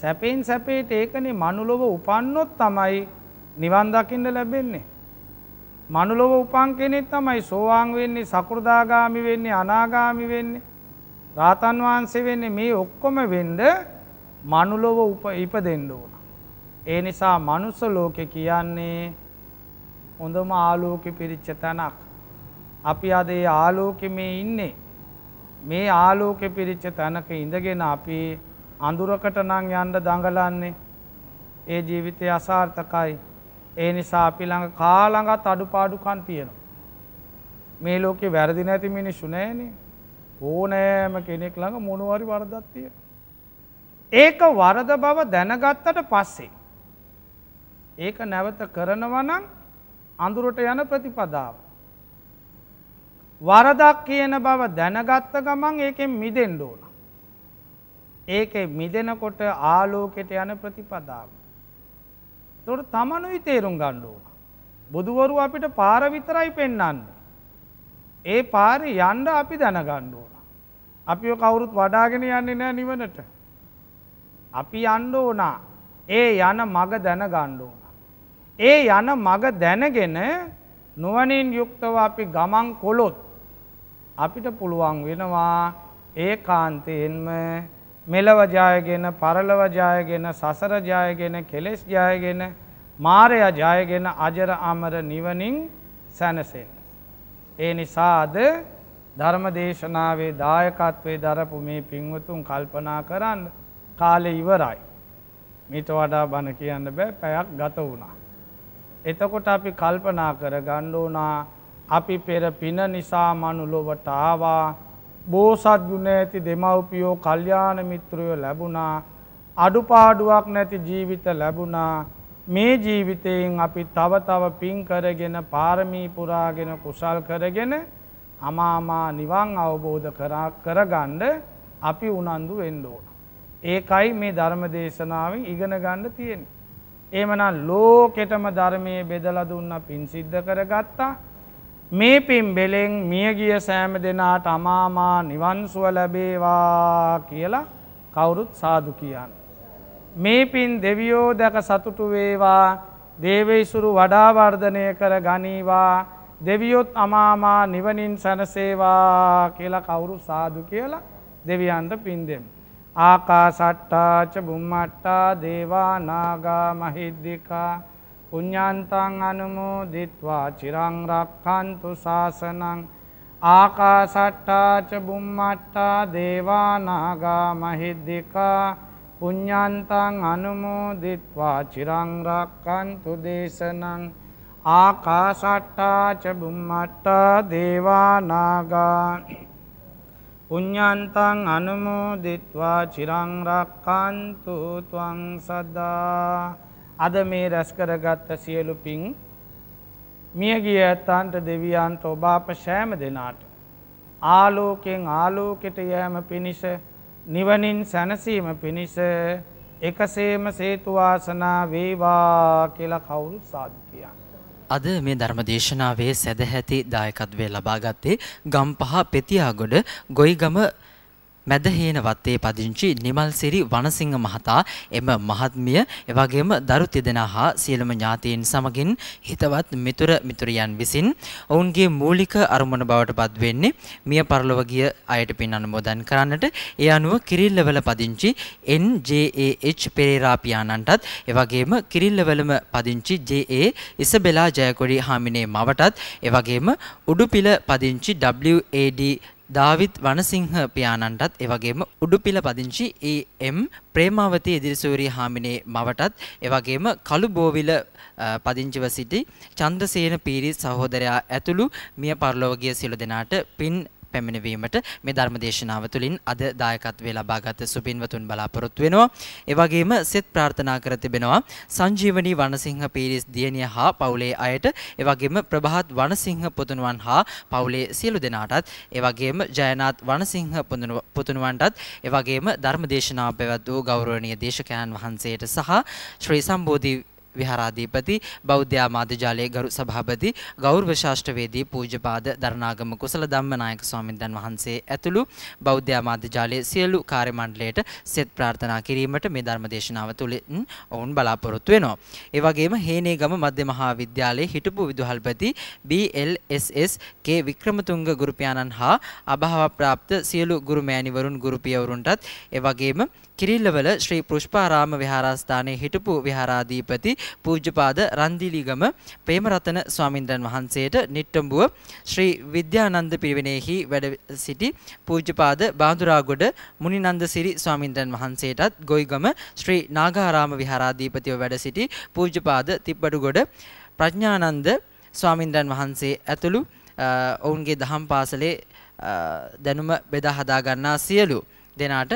සැපෙන් සැපේට ඒකනේ මනුලොව උපන්නොත් තමයි නිවන් දකින්න ලැබෙන්නේ. මනුලොව උපන් කෙනෙක් තමයි සෝවාන් වෙන්නේ සකෘදාගාමි වෙන්නේ අනාගාමි වෙන්නේ රාතන් වහන්සේ වෙන්නේ මේ ඔක්කොම වෙන්ඩ මනුලොව උප ඉප දෙන්න ඕන. ඒ නිසා මනුස්ස ලෝකෙ කියන්නේ හොඳම ආලෝක පිරිච්ච තැනක්. අපි අද ඒ ආලෝකෙ මේ ඉන්නේ. මේ ආලෝකෙ පිරිච්ච තැනක ඉඳගෙන අපි අඳුරකට නං යන්ඩ දඟලන්නේ ඒ ජීවිතය අසාර්ථකයි ඒ නිසා අපි ළඟ කාළඟත් අඩුපාඩුකම් තියෙනවා. මේ ලෝකේ වැරදි නැති මිනිස්සු නැහැනේ. ඕනෑම කෙනෙක් ළඟ මොනවාරි වරදක් තියෙනවා. ඒක වරද බව දැනගත්තට පස්සේ ඒක නැවත කරනවා නම් අඳුරට යන ප්‍රතිපදාව. වරදක් කියන බව දැනගත්ත ගමන් ඒකෙන් මිදෙන්න ඕන. ඒකේ මිදෙනකොට ආලෝකයට යන ප්‍රතිපදාව. තොට තමනුයි තේරුම් ගණ්ඩුව. බුදුවරු අපිට පාර විතරයි පෙන්නන්න. ඒ පාරි යන්ඩ අපි දැනගණ්ඩුවන. අපි කවුරුත් වඩාගෙන යන්නේ නෑ නිවනට. අපි යන්ඩ ඕනා ඒ යන මග දැන ගණ්ඩුවන. ඒ යන මග දැනගෙන නුවනින් යුක්තව අපි ගමන් කොළොත් අපිට පුළුවන් වෙනවා ඒ කාන්තයෙන්ම මෙලව ජයගෙන පරලව ජයගෙන සසර ජයගෙන කෙලෙස් ජයගෙන මාරය ජයගෙන අජර අමර නිවනින් සැනසෙන්. ඒ නිසාද ධර්ම දේශනාවේ දායකත්වේ දරපු මේ පින්වතුන් කල්පනා කරන්න කාලෙ ඉවරයි. මිට වඩා බණ කියන්න බෑ පැයක් ගත වුණා. එතකොට අපි කල්පනා කර ගණ්ඩෝනා අපි පෙර පින නිසා මනුලොවට ආවා බෝසත් ගුණ ඇති දෙමව්පියෝ කල්යාණ මිත්‍රයෝ ලැබුණා අඩුපාඩුවක් නැති ජීවිත ලැබුණා මේ ජීවිතයෙන් අපි තව තව පින් කරගෙන පාරමී පුරාගෙන කුසල් කරගෙන අමාමා නිවන් අවබෝධ කරගන්න අපි උනන්දු වෙන්න ඕන. ඒකයි මේ ධර්ම දේශනාවෙන් ඉගෙන ගන්න තියෙන. එමනම් ලෝකෙටම ධර්මයේ බෙදලා දුන්න පින් සිද්ධ කරගත්තා මේ පින්බෙලෙන් මියගිය සෑම දෙනාට අමාමා නිවන්සුව ලැබේවා කියලා කවුරුත් සාදු කියන්න. මේ පින් දෙවියෝ දැක සතුටු වේවා දේවයිසුරු වඩාවර්ධනය කර ගනීවා දෙවියොත් අමාමා නිවනින් සැනසේවා කියලා කවුරු සාදු කියලා දෙවියන්ට පින්දෙම්. ආකා සට්ටාච බුම්මට්ටා දේවා නාගා මහිද්දිකා පුඤ්ඤාන්තං අනුමෝදිත්වා චිරං රක්ඛන්තු ශාසනං ආකාසට්ටා ච බුම්මට්ටා දේවා නාග මහිද්దికා පුඤ්ඤාන්තං අනුමෝදිත්වා චිරං රක්ඛන්තු දේශනං ආකාසට්ටා ච බුම්මට්ටා දේවා නාග පුඤ්ඤාන්තං අනුමෝදිත්වා චිරං රක්ඛන්තු ත්වං සදා අද මේ රැස් කරගත් සියලු පිං මියගිය ඇත්තන්ට දෙවියන්ට ඔබ අප සෑම දෙනාට ආලෝකයෙන් ආලෝකෙට යෑම පිණිස නිවනින් සැනසීම පිණිස එකසේම සේතුවාසනා වේවා කියලා කවුරු සාදු කියන්න. අද මේ ධර්මදේශනාවේ සැදැහැති දායකත්වය ලබාගත්තේ ගම්පහ පෙතියාගොඩ ගොයිගම මැදහේන වත්තේ පදිංචි නිමල්සිරි වනසිංහ මහතා එම මහත්මිය එවැගේම දරු තිදෙනා හා සියලුම ඥාතීන් සමගින් හිතවත් මිතුර මිතුරියන් විසින් ඔවුන්ගේ මූලික අරමුණ බවට පත් වෙන්නේ මිය පරලොව ගිය අයට පින් අනුමෝදන් කරන්නට ඒ අනුව කිරිල්ලවල පදිංචි NJAH පෙරේරා පියාණන්ටත් එවැගේම කිරිල්ලවලම පදිංචි JA ඉසබෙලා ජයකොඩි හාමිනේ මවටත් එවැගේම උඩුපිල පදිංචි WAD දාවිත් වනසිංහ පියාණන්ටත් එවගේම උඩුපිල පදිංචි ඒ.එම්. ප්‍රේමාවතී ඉදිරිසූරි හාමිනේ මවටත් එවගේම කළුබෝවිල පදිංචිව සිටි චන්ද්‍රසේන පීරි සහෝදරයා ඇතුළු මිය පරලොව ගිය සියලු දෙනාට පින් පැමිණවීමට මේ ධර්මදේශනාව තුළින් අද දායකත්වය ලබාගත සුබින්වතුන් බලාපොරොත්තු වෙනවා. ඒ වගේම සෙත් ප්‍රාර්ථනා කර තිබෙනවා සංජීවනී වනසිංහ පීරිස් දියණිය හා පවුලේ අයට, ඒ වගේම ප්‍රභාත් වනසිංහ පුතුණුවන් හා පවුලේ සියලු දෙනාටත්, ඒ වගේම ජයනාත් වනසිංහ පුතුණුවන්ටත්, ඒ වගේම ධර්මදේශනාව පැවැත් වූ ගෞරවනීය දේශකයන් වහන්සේට සහ ශ්‍රී සම්බෝධි විහාරාධීපති බෞද්ධ ආමාත්‍යාලයේ ගරු සභාපති ගෞරව ශාස්ත්‍රවේදී පූජ්‍යපාද දරණාගම කුසල ධම්මනායක ස්වාමින්දන් වහන්සේ ඇතුළු බෞද්ධ ආමාත්‍යාලයේ සියලු කාර්ය මණ්ඩලයට සෙත් ප්‍රාර්ථනා කිරීමට මේ ධර්ම දේශනාව තුළින් ඔවුන් බලාපොරොත්තු වෙනවා. ඒ වගේම හේනේගම මධ්‍ය මහාවිද්‍යාලයේ හිටපු විදුහල්පති BLSS K වික්‍රමතුංග ගුරුපියාණන් හා අභාව ප්‍රාප්ත සියලු ගුරු මෑණිවරුන් ගුරු පියවරුන්ටත් ඒ වගේම කිරිල්ලවල ශ්‍රී පුෂ්පාරාම විහාරස්ථානයේ හිටපු විහාරාධිපති පූජ්‍යපාද රන්දිලිගම ප්‍රේමරතන ස්වාමින්දන් වහන්සේට නිට්ටඹුව ශ්‍රී විද්‍යානන්ද පිරිවෙනේහි වැඩ සිටි පූජ්‍යපාද බාඳුරාගොඩ මුනිනන්දසිරි ස්වාමින්දන් වහන්සේටත් ගොයිගම ශ්‍රී නාගාරාම විහාරාධිපතිව වැඩ සිටි පූජ්‍යපාද තිබ්බඩුගොඩ ප්‍රඥානන්ද ස්වාමින්දන් වහන්සේ ඇතුළු ඔවුන්ගේ දහම් පාසලේ දැනුම බෙදා හදා ගන්නා සියලු දෙනාට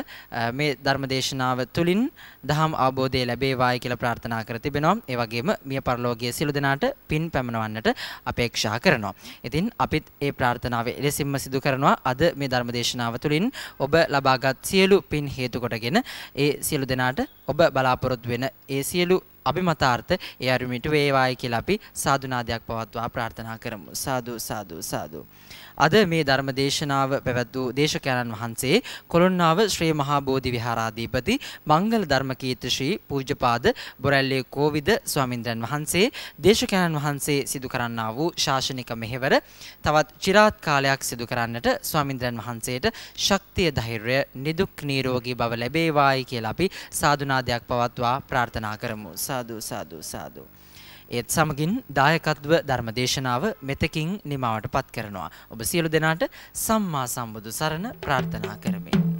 මේ ධර්ම දේශනාව තුළින් දහම් අවබෝධය ලැබේවායි කියලා ප්‍රාර්ථනා කර තිබෙනවා. ඒ වගේම මිය පරලෝකයේ සියලු දෙනාට පින් පැමිණවන්නට අපේක්ෂා කරනවා. ඉතින් අපිත් ඒ ප්‍රාර්ථනාව එලෙසින්ම සිදු කරනවා. අද මේ ධර්ම දේශනාව තුළින් ඔබ ලබාගත් සියලු පින් හේතු කොටගෙන ඒ සියලු දෙනාට ඔබ බලාපොරොත්තු වෙන ඒ සියලු අභිමතාර්ථ ඒ අරුමිට වේවායි කියලා අපි සාදුනාදයක් පවත්වා ප්‍රාර්ථනා කරමු. සාදු සාදු සාදු. අද මේ ධර්ම දේශනාව පැවැත්වූ දේශකයණන් වහන්සේ කොළොන්නාව ශ්‍රී මහා බෝධි විහාරාධීපති මංගල ධර්මකීර්ති ශ්‍රී පූජ්‍යපාද බොරැල්ලේ කෝවිද ස්වාමින්ද්‍රයන් වහන්සේ දේශකයණන් වහන්සේ සිදු කරන්නා වූ ශාසනික මෙහෙවර තවත් চিරාත් කාලයක් සිදු කරන්නට ස්වාමින්ද්‍රයන් වහන්සේට ශක්තිය ධෛර්යය නිදුක් නිරෝගී බව ලැබේවායි කියලා අපි සාදුනාදයක් පවත්වා ප්‍රාර්ථනා කරමු. සාදු සාදු සාදු. ඒත් සමගින් දායකත්ව ධර්ම දේශනාව මෙතකින් නිමාවට පත් කරනවා. ඔබ සියලු දෙනාට සම්මා සම්බුදු සරණ ප්‍රාර්ථනා කරමින්.